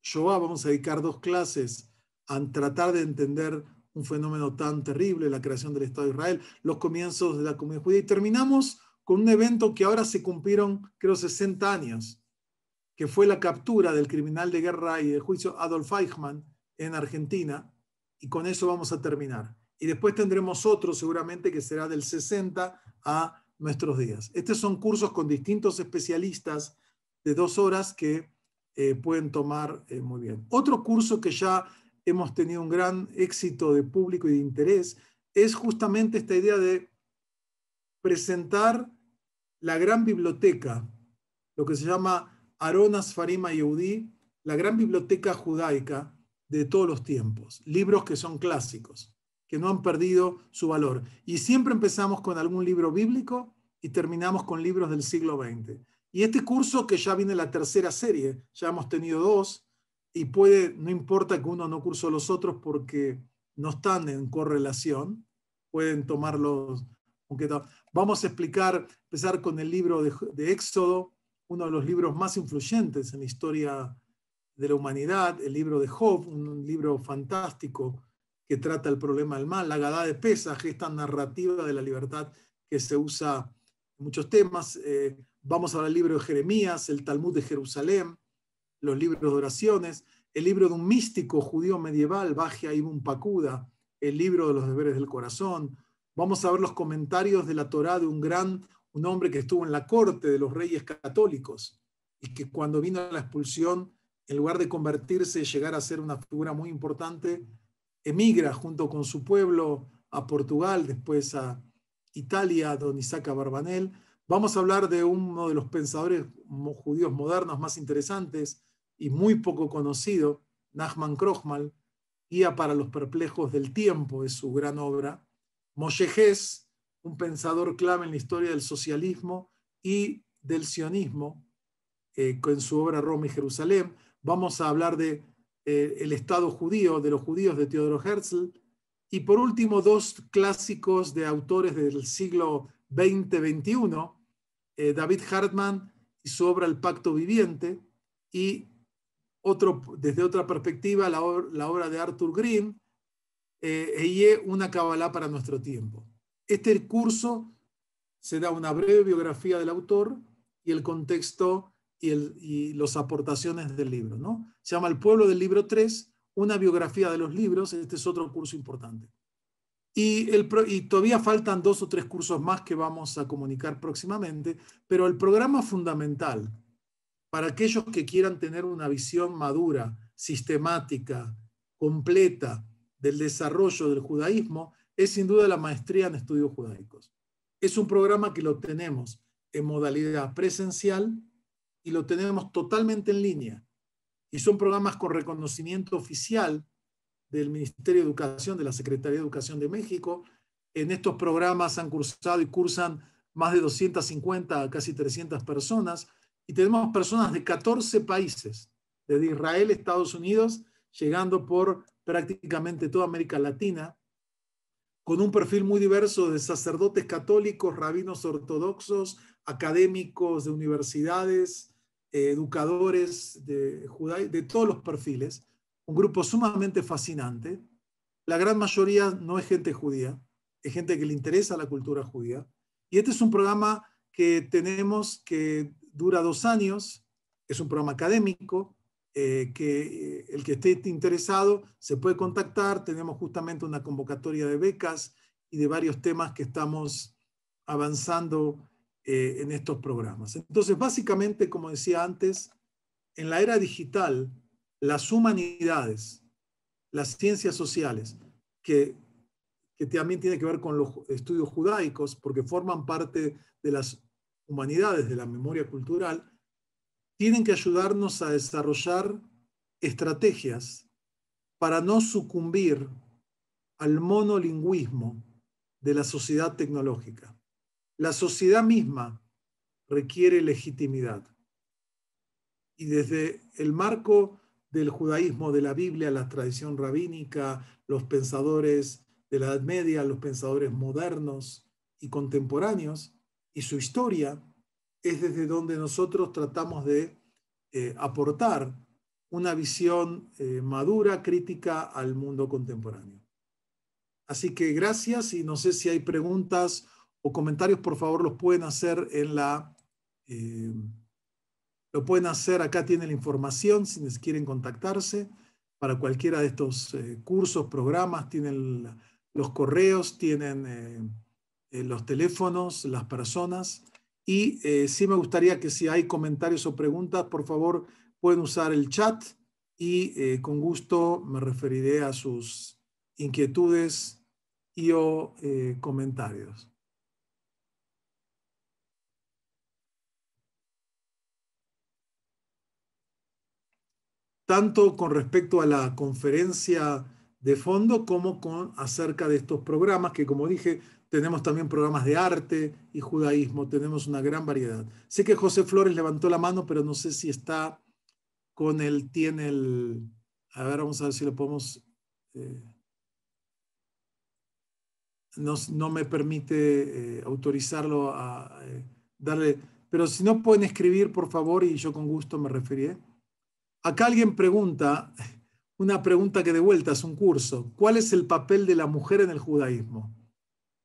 Shoah, vamos a dedicar dos clases a tratar de entender un fenómeno tan terrible, la creación del Estado de Israel, los comienzos de la comunidad judía. Y terminamos con un evento que ahora se cumplieron, creo, 60 años, que fue la captura del criminal de guerra y de juicio Adolf Eichmann en Argentina. Y con eso vamos a terminar y después tendremos otro seguramente que será del 60 a nuestros días. Estos son cursos con distintos especialistas de dos horas que eh, pueden tomar eh, muy bien. Otro curso que ya hemos tenido un gran éxito de público y de interés es justamente esta idea de presentar la gran biblioteca, lo que se llama Aronas Farima Yehudi, la gran biblioteca judaica de todos los tiempos, libros que son clásicos que no han perdido su valor. Y siempre empezamos con algún libro bíblico y terminamos con libros del siglo XX. Y este curso, que ya viene la tercera serie, ya hemos tenido dos, y puede, no importa que uno no curso los otros porque no están en correlación, pueden tomarlos. Vamos a explicar, empezar con el libro de, Éxodo, uno de los libros más influyentes en la historia de la humanidad, el libro de Job, un libro fantástico que trata el problema del mal. La Gadá de Pesaj, esta narrativa de la libertad que se usa en muchos temas. Eh, vamos a ver el libro de Jeremías, el Talmud de Jerusalén, los libros de oraciones, el libro de un místico judío medieval, Bajia Ibn Pakuda, el libro de los deberes del corazón. Vamos a ver los comentarios de la Torá de un gran, un hombre que estuvo en la corte de los reyes católicos y que cuando vino la expulsión, en lugar de convertirse y llegar a ser una figura muy importante, emigra junto con su pueblo a Portugal, después a Italia, don Isaac Barbanel. Vamos a hablar de uno de los pensadores judíos modernos más interesantes y muy poco conocido, Nachman Krochmal, Guía para los Perplejos del Tiempo, es su gran obra. Moshe un pensador clave en la historia del socialismo y del sionismo, eh, con su obra Roma y Jerusalén. Vamos a hablar de eh, el Estado judío, de los judíos de Teodoro Herzl, y por último dos clásicos de autores del siglo XX-XXI, eh, David Hartman y su obra El Pacto Viviente, y otro, desde otra perspectiva la, obra de Arthur Green, eh, una cabalá para nuestro tiempo. Este curso se da una breve biografía del autor y el contexto y, las aportaciones del libro. ¿no? Se llama El pueblo del libro 3, una biografía de los libros. Este es otro curso importante. Y, el, y todavía faltan dos o tres cursos más que vamos a comunicar próximamente, pero el programa fundamental para aquellos que quieran tener una visión madura, sistemática, completa del desarrollo del judaísmo, es sin duda la maestría en estudios judaicos. Es un programa que lo tenemos en modalidad presencial y lo tenemos totalmente en línea. Y son programas con reconocimiento oficial del Ministerio de Educación, de la Secretaría de Educación de México. En estos programas han cursado y cursan más de 250 a casi 300 personas. Y tenemos personas de 14 países, desde Israel, Estados Unidos, llegando por prácticamente toda América Latina, con un perfil muy diverso de sacerdotes católicos, rabinos ortodoxos, académicos de universidades, eh, educadores de, de todos los perfiles, un grupo sumamente fascinante. La gran mayoría no es gente judía, es gente que le interesa la cultura judía. Y este es un programa que tenemos que dura dos años, es un programa académico, eh, que eh, el que esté interesado se puede contactar, tenemos justamente una convocatoria de becas y de varios temas que estamos avanzando eh, en estos programas. Entonces, básicamente, como decía antes, en la era digital, las humanidades, las ciencias sociales, que, que también tiene que ver con los estudios judaicos, porque forman parte de las humanidades, de la memoria cultural, tienen que ayudarnos a desarrollar estrategias para no sucumbir al monolingüismo de la sociedad tecnológica. La sociedad misma requiere legitimidad. Y desde el marco del judaísmo, de la Biblia, la tradición rabínica, los pensadores de la Edad Media, los pensadores modernos y contemporáneos, y su historia, es desde donde nosotros tratamos de eh, aportar una visión eh, madura, crítica al mundo contemporáneo. Así que gracias y no sé si hay preguntas o comentarios, por favor, los pueden hacer en la... Eh, lo pueden hacer, acá tienen la información si les quieren contactarse para cualquiera de estos eh, cursos, programas, tienen los correos, tienen eh, los teléfonos, las personas. Y sí me gustaría que si hay comentarios o preguntas, por favor, pueden usar el chat y con gusto me referiré a sus inquietudes y o comentarios. tanto con respecto a la conferencia de fondo como con acerca de estos programas que, como dije, tenemos también programas de arte y judaísmo, tenemos una gran variedad. Sé que José Flores levantó la mano, pero no sé si está con él, tiene el... A ver, vamos a ver si lo podemos... Eh, no, me permite eh, autorizarlo a eh, darle... Pero si no pueden escribir, por favor, y yo con gusto me referiré. Acá alguien pregunta, una pregunta que de vuelta es un curso, ¿cuál es el papel de la mujer en el judaísmo?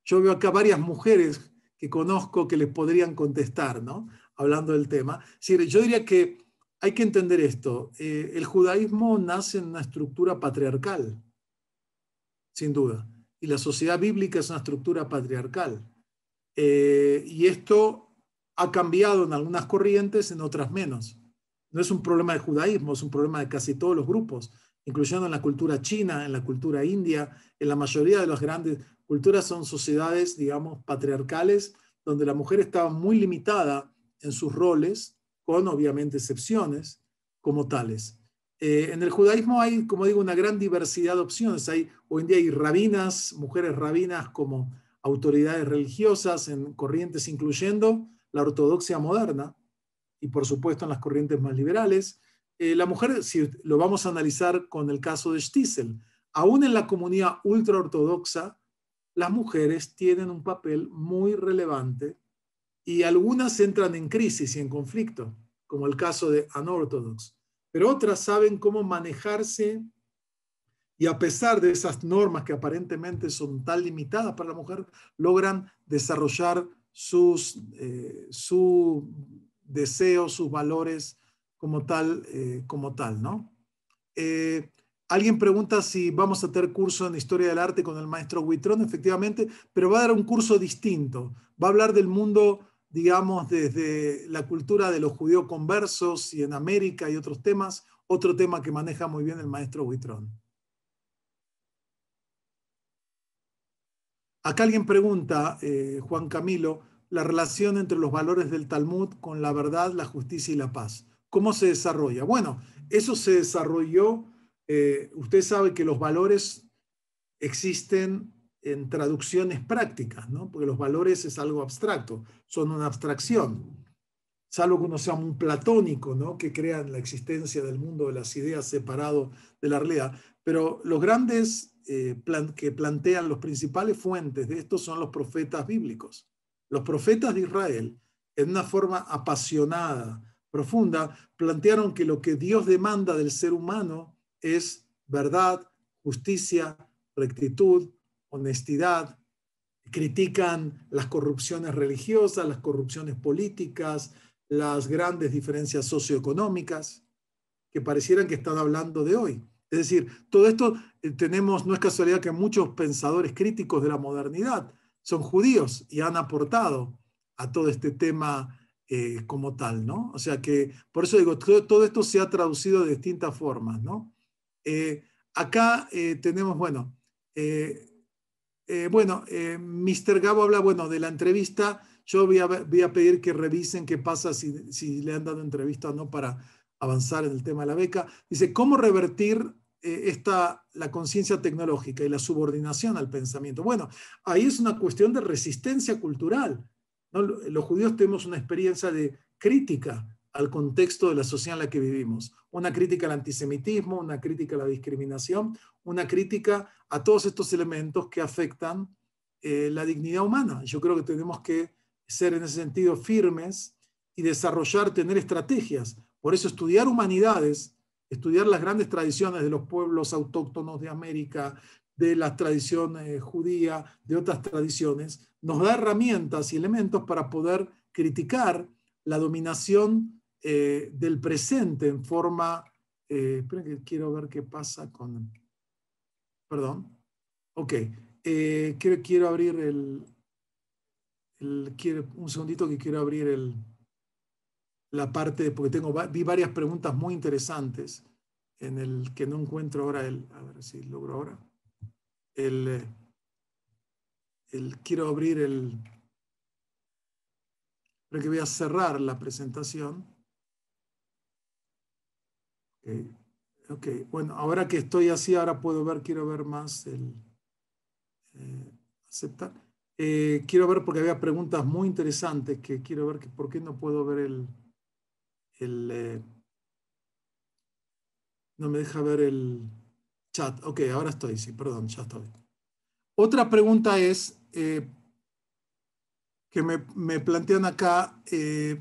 Yo veo acá varias mujeres que conozco que les podrían contestar, ¿no? Hablando del tema. Yo diría que hay que entender esto. Eh, el judaísmo nace en una estructura patriarcal, sin duda. Y la sociedad bíblica es una estructura patriarcal. Eh, y esto ha cambiado en algunas corrientes, en otras menos no es un problema de judaísmo, es un problema de casi todos los grupos, incluyendo en la cultura china, en la cultura india, en la mayoría de las grandes culturas son sociedades, digamos, patriarcales, donde la mujer estaba muy limitada en sus roles, con obviamente excepciones como tales. Eh, en el judaísmo hay, como digo, una gran diversidad de opciones. Hay, hoy en día hay rabinas, mujeres rabinas como autoridades religiosas en corrientes, incluyendo la ortodoxia moderna, y por supuesto en las corrientes más liberales. Eh, la mujer, si lo vamos a analizar con el caso de Stiesel, aún en la comunidad ultraortodoxa, las mujeres tienen un papel muy relevante y algunas entran en crisis y en conflicto, como el caso de unorthodox, pero otras saben cómo manejarse y a pesar de esas normas que aparentemente son tan limitadas para la mujer, logran desarrollar sus, eh, su deseos, sus valores como tal, eh, como tal, ¿no? Eh, alguien pregunta si vamos a tener curso en Historia del Arte con el maestro Huitrón, efectivamente, pero va a dar un curso distinto. Va a hablar del mundo, digamos, desde la cultura de los judíos conversos y en América y otros temas, otro tema que maneja muy bien el maestro Huitrón. Acá alguien pregunta, eh, Juan Camilo, la relación entre los valores del Talmud con la verdad, la justicia y la paz. ¿Cómo se desarrolla? Bueno, eso se desarrolló, eh, usted sabe que los valores existen en traducciones prácticas, ¿no? porque los valores es algo abstracto, son una abstracción, salvo que uno sea un platónico, ¿no? que crean la existencia del mundo de las ideas separado de la realidad. Pero los grandes eh, que plantean los principales fuentes de esto son los profetas bíblicos. Los profetas de Israel, en una forma apasionada, profunda, plantearon que lo que Dios demanda del ser humano es verdad, justicia, rectitud, honestidad. Critican las corrupciones religiosas, las corrupciones políticas, las grandes diferencias socioeconómicas que parecieran que están hablando de hoy. Es decir, todo esto eh, tenemos, no es casualidad que muchos pensadores críticos de la modernidad son judíos y han aportado a todo este tema eh, como tal, ¿no? O sea que, por eso digo, todo esto se ha traducido de distintas formas, ¿no? Eh, acá eh, tenemos, bueno, bueno, Mr. Gabo habla, bueno, de la entrevista, yo voy a, pedir que revisen qué pasa si, si le han dado entrevista o no para avanzar en el tema de la beca. Dice, ¿cómo revertir eh, esta, la conciencia tecnológica y la subordinación al pensamiento. Bueno, ahí es una cuestión de resistencia cultural. Los judíos tenemos una experiencia de crítica al contexto de la sociedad en la que vivimos. Una crítica al antisemitismo, una crítica a la discriminación, una crítica a todos estos elementos que afectan eh, la dignidad humana. Yo creo que tenemos que ser en ese sentido firmes y desarrollar, tener estrategias. Por eso estudiar humanidades estudiar las grandes tradiciones de los pueblos autóctonos de América, de las tradiciones eh, judías, de otras tradiciones, nos da herramientas y elementos para poder criticar la dominación eh, del presente en forma... Eh, esperen que quiero ver qué pasa con... Perdón. Ok. quiero, quiero abrir el, el... un segundito que quiero abrir el la parte, porque tengo, vi varias preguntas muy interesantes en el que no encuentro ahora el, a ver si logro ahora, el, eh, el quiero abrir el, creo que voy a cerrar la presentación. ok, bueno, ahora que estoy así, ahora puedo ver, quiero ver más el, eh, aceptar. Eh, quiero ver porque había preguntas muy interesantes que quiero ver que por qué no puedo ver el... Eh, no me deja ver el chat. Ok, ahora estoy, sí, perdón, ya estoy. Otra pregunta es eh, que me, plantean acá, eh,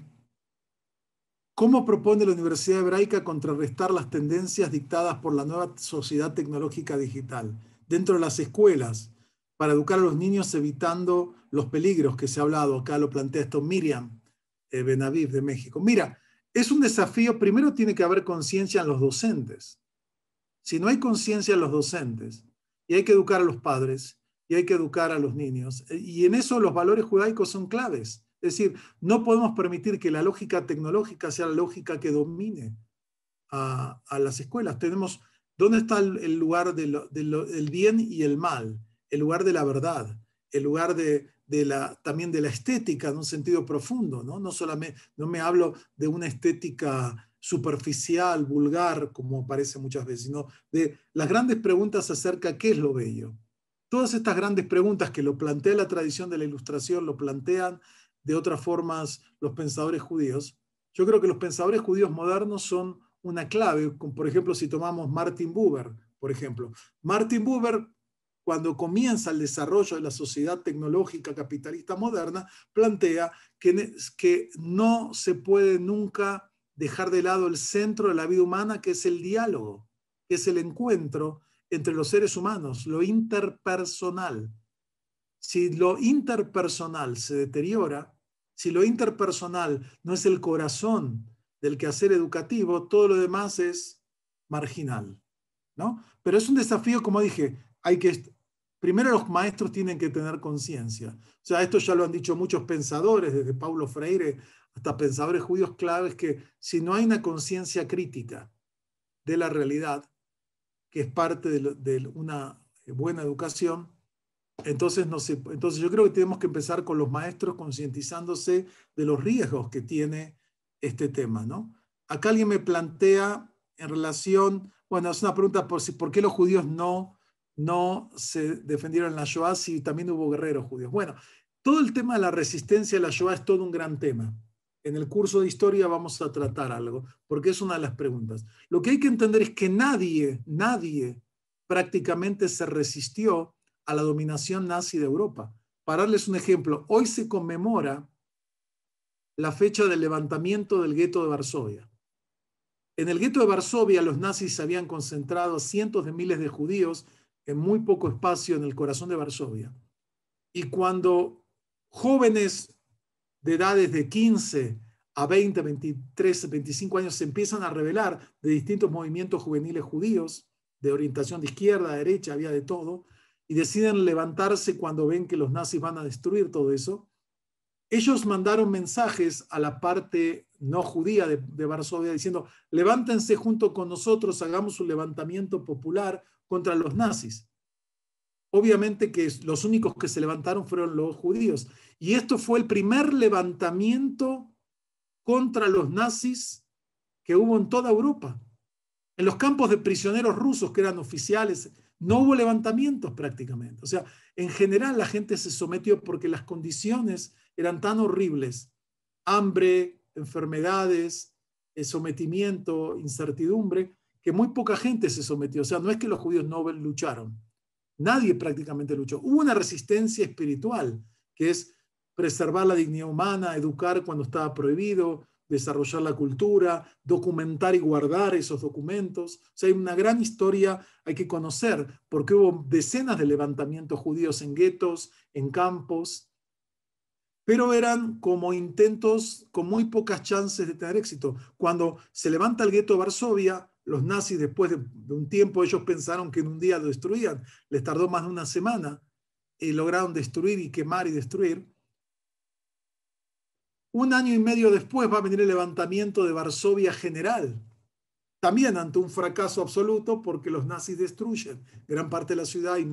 ¿cómo propone la Universidad Hebraica contrarrestar las tendencias dictadas por la nueva sociedad tecnológica digital dentro de las escuelas para educar a los niños evitando los peligros que se ha hablado? Acá lo plantea esto Miriam Benavid de México. Mira, es un desafío, primero tiene que haber conciencia en los docentes. Si no hay conciencia en los docentes, y hay que educar a los padres, y hay que educar a los niños, eh, y en eso los valores judaicos son claves. Es decir, no podemos permitir que la lógica tecnológica sea la lógica que domine a, las escuelas. Tenemos, ¿dónde está el, lugar del bien y el mal? El lugar de la verdad, el lugar de, la, también de la estética en un sentido profundo, ¿no? solamente, no me hablo de una estética superficial, vulgar, como aparece muchas veces, sino de las grandes preguntas acerca de qué es lo bello. Todas estas grandes preguntas que lo plantea la tradición de la ilustración, lo plantean de otras formas los pensadores judíos. Yo creo que los pensadores judíos modernos son una clave, por ejemplo, si tomamos Martin Buber, por ejemplo. Martin Buber cuando comienza el desarrollo de la sociedad tecnológica capitalista moderna, plantea que, que no se puede nunca dejar de lado el centro de la vida humana, que es el diálogo, que es el encuentro entre los seres humanos, lo interpersonal. Si lo interpersonal se deteriora, si lo interpersonal no es el corazón del quehacer educativo, todo lo demás es marginal. ¿no? Pero es un desafío, como dije, que, primero los maestros tienen que tener conciencia. O sea, esto ya lo han dicho muchos pensadores, desde Paulo Freire hasta pensadores judíos claves, que si no hay una conciencia crítica de la realidad, que es parte de, una buena educación, entonces, entonces yo creo que tenemos que empezar con los maestros concientizándose de los riesgos que tiene este tema. ¿no? Acá alguien me plantea en relación, bueno, es una pregunta por, si, por qué los judíos no no se defendieron la Shoah si también hubo guerreros judíos. Bueno, todo el tema de la resistencia a la Shoah es todo un gran tema. En el curso de historia vamos a tratar algo, porque es una de las preguntas. Lo que hay que entender es que nadie, nadie prácticamente se resistió a la dominación nazi de Europa. Para darles un ejemplo, hoy se conmemora la fecha del levantamiento del gueto de Varsovia. En el gueto de Varsovia los nazis habían concentrado cientos de miles de judíos en muy poco espacio en el corazón de Varsovia. Y cuando jóvenes de edades de 15 a 20, 23, 25 años se empiezan a revelar de distintos movimientos juveniles judíos, de orientación de izquierda, derecha, había de todo, y deciden levantarse cuando ven que los nazis van a destruir todo eso, ellos mandaron mensajes a la parte no judía de, de Varsovia diciendo, levántense junto con nosotros, hagamos un levantamiento popular contra los nazis. Obviamente que los únicos que se levantaron fueron los judíos. Y esto fue el primer levantamiento contra los nazis que hubo en toda Europa. En los campos de prisioneros rusos que eran oficiales, no hubo levantamientos prácticamente. O sea, en general la gente se sometió porque las condiciones eran tan horribles. Hambre, enfermedades, eh, sometimiento, incertidumbre, que muy poca gente se sometió. O sea, no es que los judíos no lucharon. Nadie prácticamente luchó. Hubo una resistencia espiritual, que es preservar la dignidad humana, educar cuando estaba prohibido, desarrollar la cultura, documentar y guardar esos documentos. O sea, hay una gran historia, hay que conocer, porque hubo decenas de levantamientos judíos en guetos, en campos, pero eran como intentos con muy pocas chances de tener éxito. Cuando se levanta el gueto de Varsovia, los nazis después de, un tiempo, ellos pensaron que en un día lo destruían, les tardó más de una semana y eh, lograron destruir y quemar y destruir. Un año y medio después va a venir el levantamiento de Varsovia general, también ante un fracaso absoluto porque los nazis destruyen gran parte de la ciudad y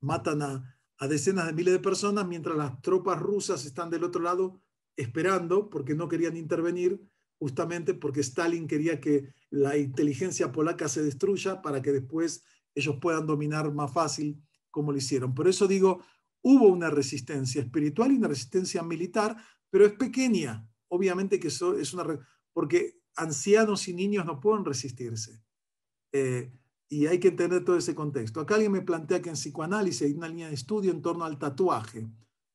matan a decenas de miles de personas mientras las tropas rusas están del otro lado esperando porque no querían intervenir justamente porque Stalin quería que la inteligencia polaca se destruya para que después ellos puedan dominar más fácil como lo hicieron. Por eso digo, hubo una resistencia espiritual y una resistencia militar, pero es pequeña. Obviamente que eso es una... Porque ancianos y niños no pueden resistirse. Eh, y hay que entender todo ese contexto. Acá alguien me plantea que en psicoanálisis hay una línea de estudio en torno al tatuaje,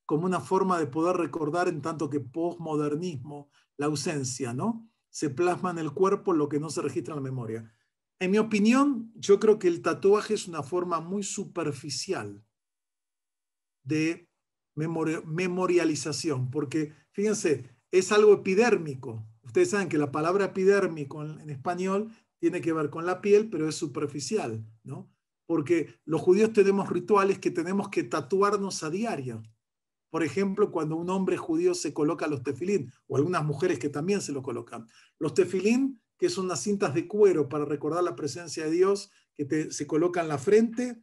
como una forma de poder recordar en tanto que posmodernismo, la ausencia, ¿no? se plasma en el cuerpo lo que no se registra en la memoria. En mi opinión, yo creo que el tatuaje es una forma muy superficial de memorialización, porque fíjense, es algo epidérmico. Ustedes saben que la palabra epidérmico en, en español tiene que ver con la piel, pero es superficial, ¿no? Porque los judíos tenemos rituales que tenemos que tatuarnos a diario por ejemplo, cuando un hombre judío se coloca los tefilín, o algunas mujeres que también se lo colocan. Los tefilín, que son unas cintas de cuero para recordar la presencia de Dios, que se colocan en la frente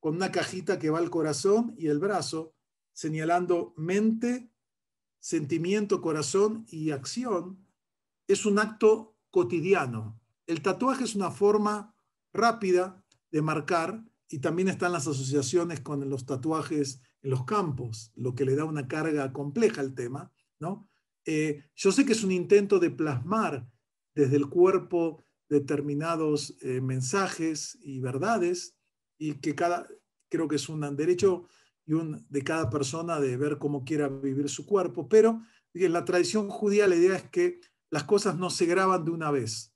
con una cajita que va al corazón y el brazo, señalando mente, sentimiento, corazón y acción, es un acto cotidiano. El tatuaje es una forma rápida de marcar y también están las asociaciones con los tatuajes en los campos, lo que le da una carga compleja al tema. ¿no? Eh, yo sé que es un intento de plasmar desde el cuerpo determinados eh, mensajes y verdades y que cada, creo que es un derecho y de cada persona de ver cómo quiera vivir su cuerpo, pero en la tradición judía la idea es que las cosas no se graban de una vez,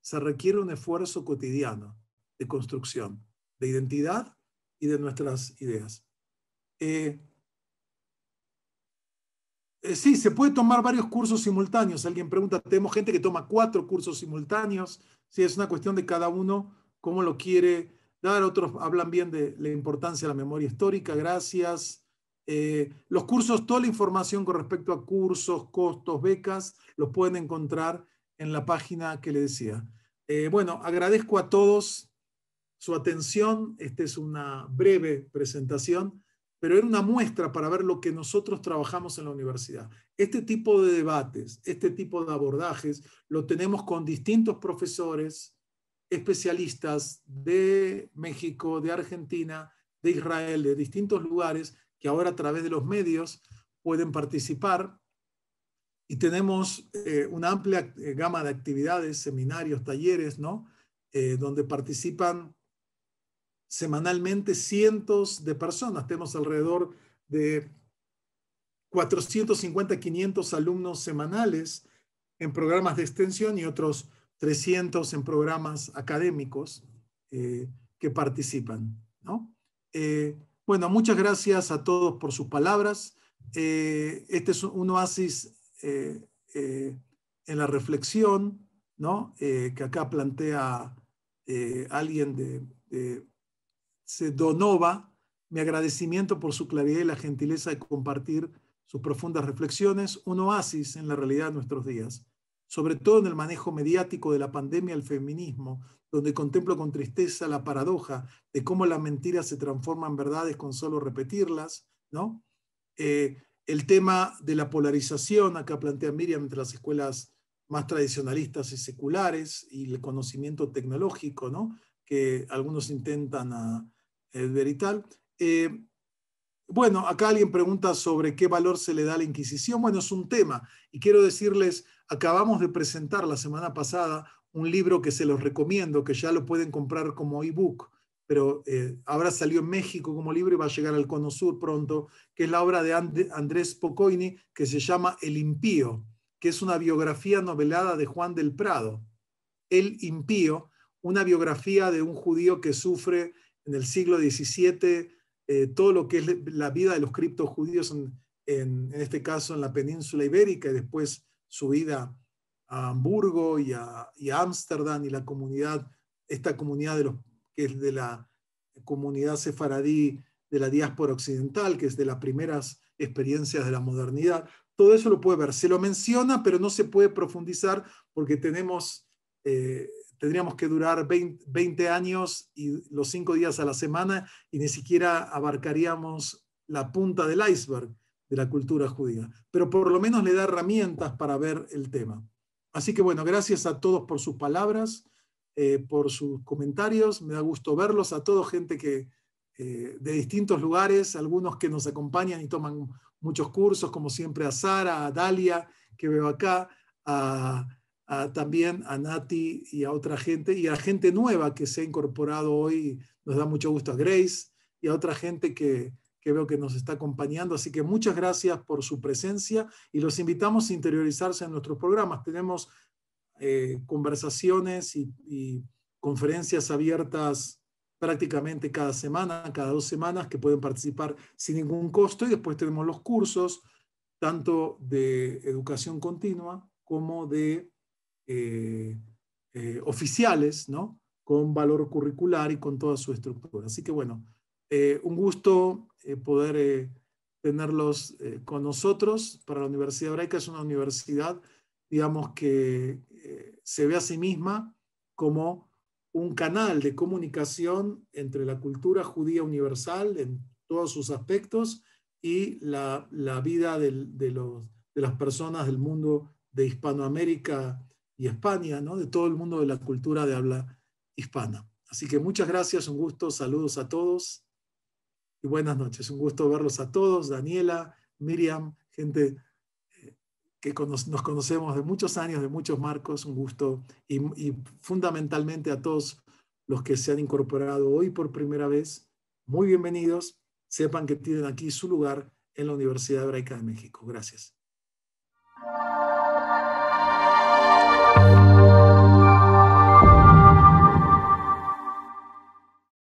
se requiere un esfuerzo cotidiano de construcción, de identidad y de nuestras ideas. Eh, eh, sí, se puede tomar varios cursos simultáneos. Alguien pregunta, tenemos gente que toma cuatro cursos simultáneos. Sí, es una cuestión de cada uno, cómo lo quiere dar. Otros hablan bien de la importancia de la memoria histórica. Gracias. Eh, los cursos, toda la información con respecto a cursos, costos, becas, los pueden encontrar en la página que le decía. bueno, agradezco a todos su atención. Esta es una breve presentación pero era una muestra para ver lo que nosotros trabajamos en la universidad. Este tipo de debates, este tipo de abordajes, lo tenemos con distintos profesores, especialistas de México, de Argentina, de Israel, de distintos lugares que ahora a través de los medios pueden participar. Y tenemos eh, una amplia eh, gama de actividades, seminarios, talleres, ¿no? Eh, donde participan semanalmente cientos de personas. Tenemos alrededor de 450, 500 alumnos semanales en programas de extensión y otros 300 en programas académicos eh, que participan. Eh, bueno, muchas gracias a todos por sus palabras. Eh, este es un oasis en la reflexión ¿no? que acá plantea alguien de Sedonova, mi agradecimiento por su claridad y la gentileza de compartir sus profundas reflexiones, un oasis en la realidad de nuestros días, sobre todo en el manejo mediático de la pandemia el feminismo, donde contemplo con tristeza la paradoja de cómo las mentiras se transforma en verdades con solo repetirlas, ¿no? Eh, el tema de la polarización, acá plantea Miriam, entre las escuelas más tradicionalistas y seculares y el conocimiento tecnológico, ¿no? Que algunos intentan a y tal eh, bueno, acá alguien pregunta sobre qué valor se le da a la Inquisición. Bueno, es un tema y quiero decirles, acabamos de presentar la semana pasada un libro que se los recomiendo, que ya lo pueden comprar como ebook, pero eh, ahora salió en México como libro y va a llegar al Cono Sur pronto, que es la obra de Andrés Pocoini, que se llama El Impío, que es una biografía novelada de Juan del Prado. El Impío, una biografía de un judío que sufre en el siglo XVII, eh, todo lo que es la vida de los criptojudíos judíos, en, este caso en la península ibérica, y después su vida a Hamburgo y a Ámsterdam y, la comunidad, esta comunidad de los, que es de la comunidad sefaradí de la diáspora occidental, que es de las primeras experiencias de la modernidad. Todo eso lo puede ver. Se lo menciona, pero no se puede profundizar porque tenemos eh, tendríamos que durar 20, años y los cinco días a la semana y ni siquiera abarcaríamos la punta del iceberg de la cultura judía. Pero por lo menos le da herramientas para ver el tema. Así que bueno, gracias a todos por sus palabras, eh, por sus comentarios. Me da gusto verlos, a todos gente que eh, de distintos lugares, algunos que nos acompañan y toman muchos cursos, como siempre a Sara, a Dalia, que veo acá, a también a Nati y a otra gente y a gente nueva que se ha incorporado hoy. Nos da mucho gusto a Grace y a otra gente que, que veo que nos está acompañando. Así que muchas gracias por su presencia y los invitamos a interiorizarse en nuestros programas. Tenemos eh, conversaciones y, y, conferencias abiertas prácticamente cada semana, cada dos semanas, que pueden participar sin ningún costo. Y después tenemos los cursos, tanto de educación continua como de eh, eh, oficiales, ¿no? Con valor curricular y con toda su estructura. Así que bueno, eh, un gusto poder tenerlos con nosotros para la Universidad Hebraica. Es una universidad, digamos, que se ve a sí misma como un canal de comunicación entre la cultura judía universal en todos sus aspectos y la, vida de, de las personas del mundo de Hispanoamérica y España, ¿no? de todo el mundo de la cultura de habla hispana. Así que muchas gracias, un gusto, saludos a todos y buenas noches. Un gusto verlos a todos, Daniela, Miriam, gente eh, que nos conocemos de muchos años, de muchos marcos, un gusto, y, y, fundamentalmente a todos los que se han incorporado hoy por primera vez, muy bienvenidos, sepan que tienen aquí su lugar en la Universidad Hebraica de México. Gracias.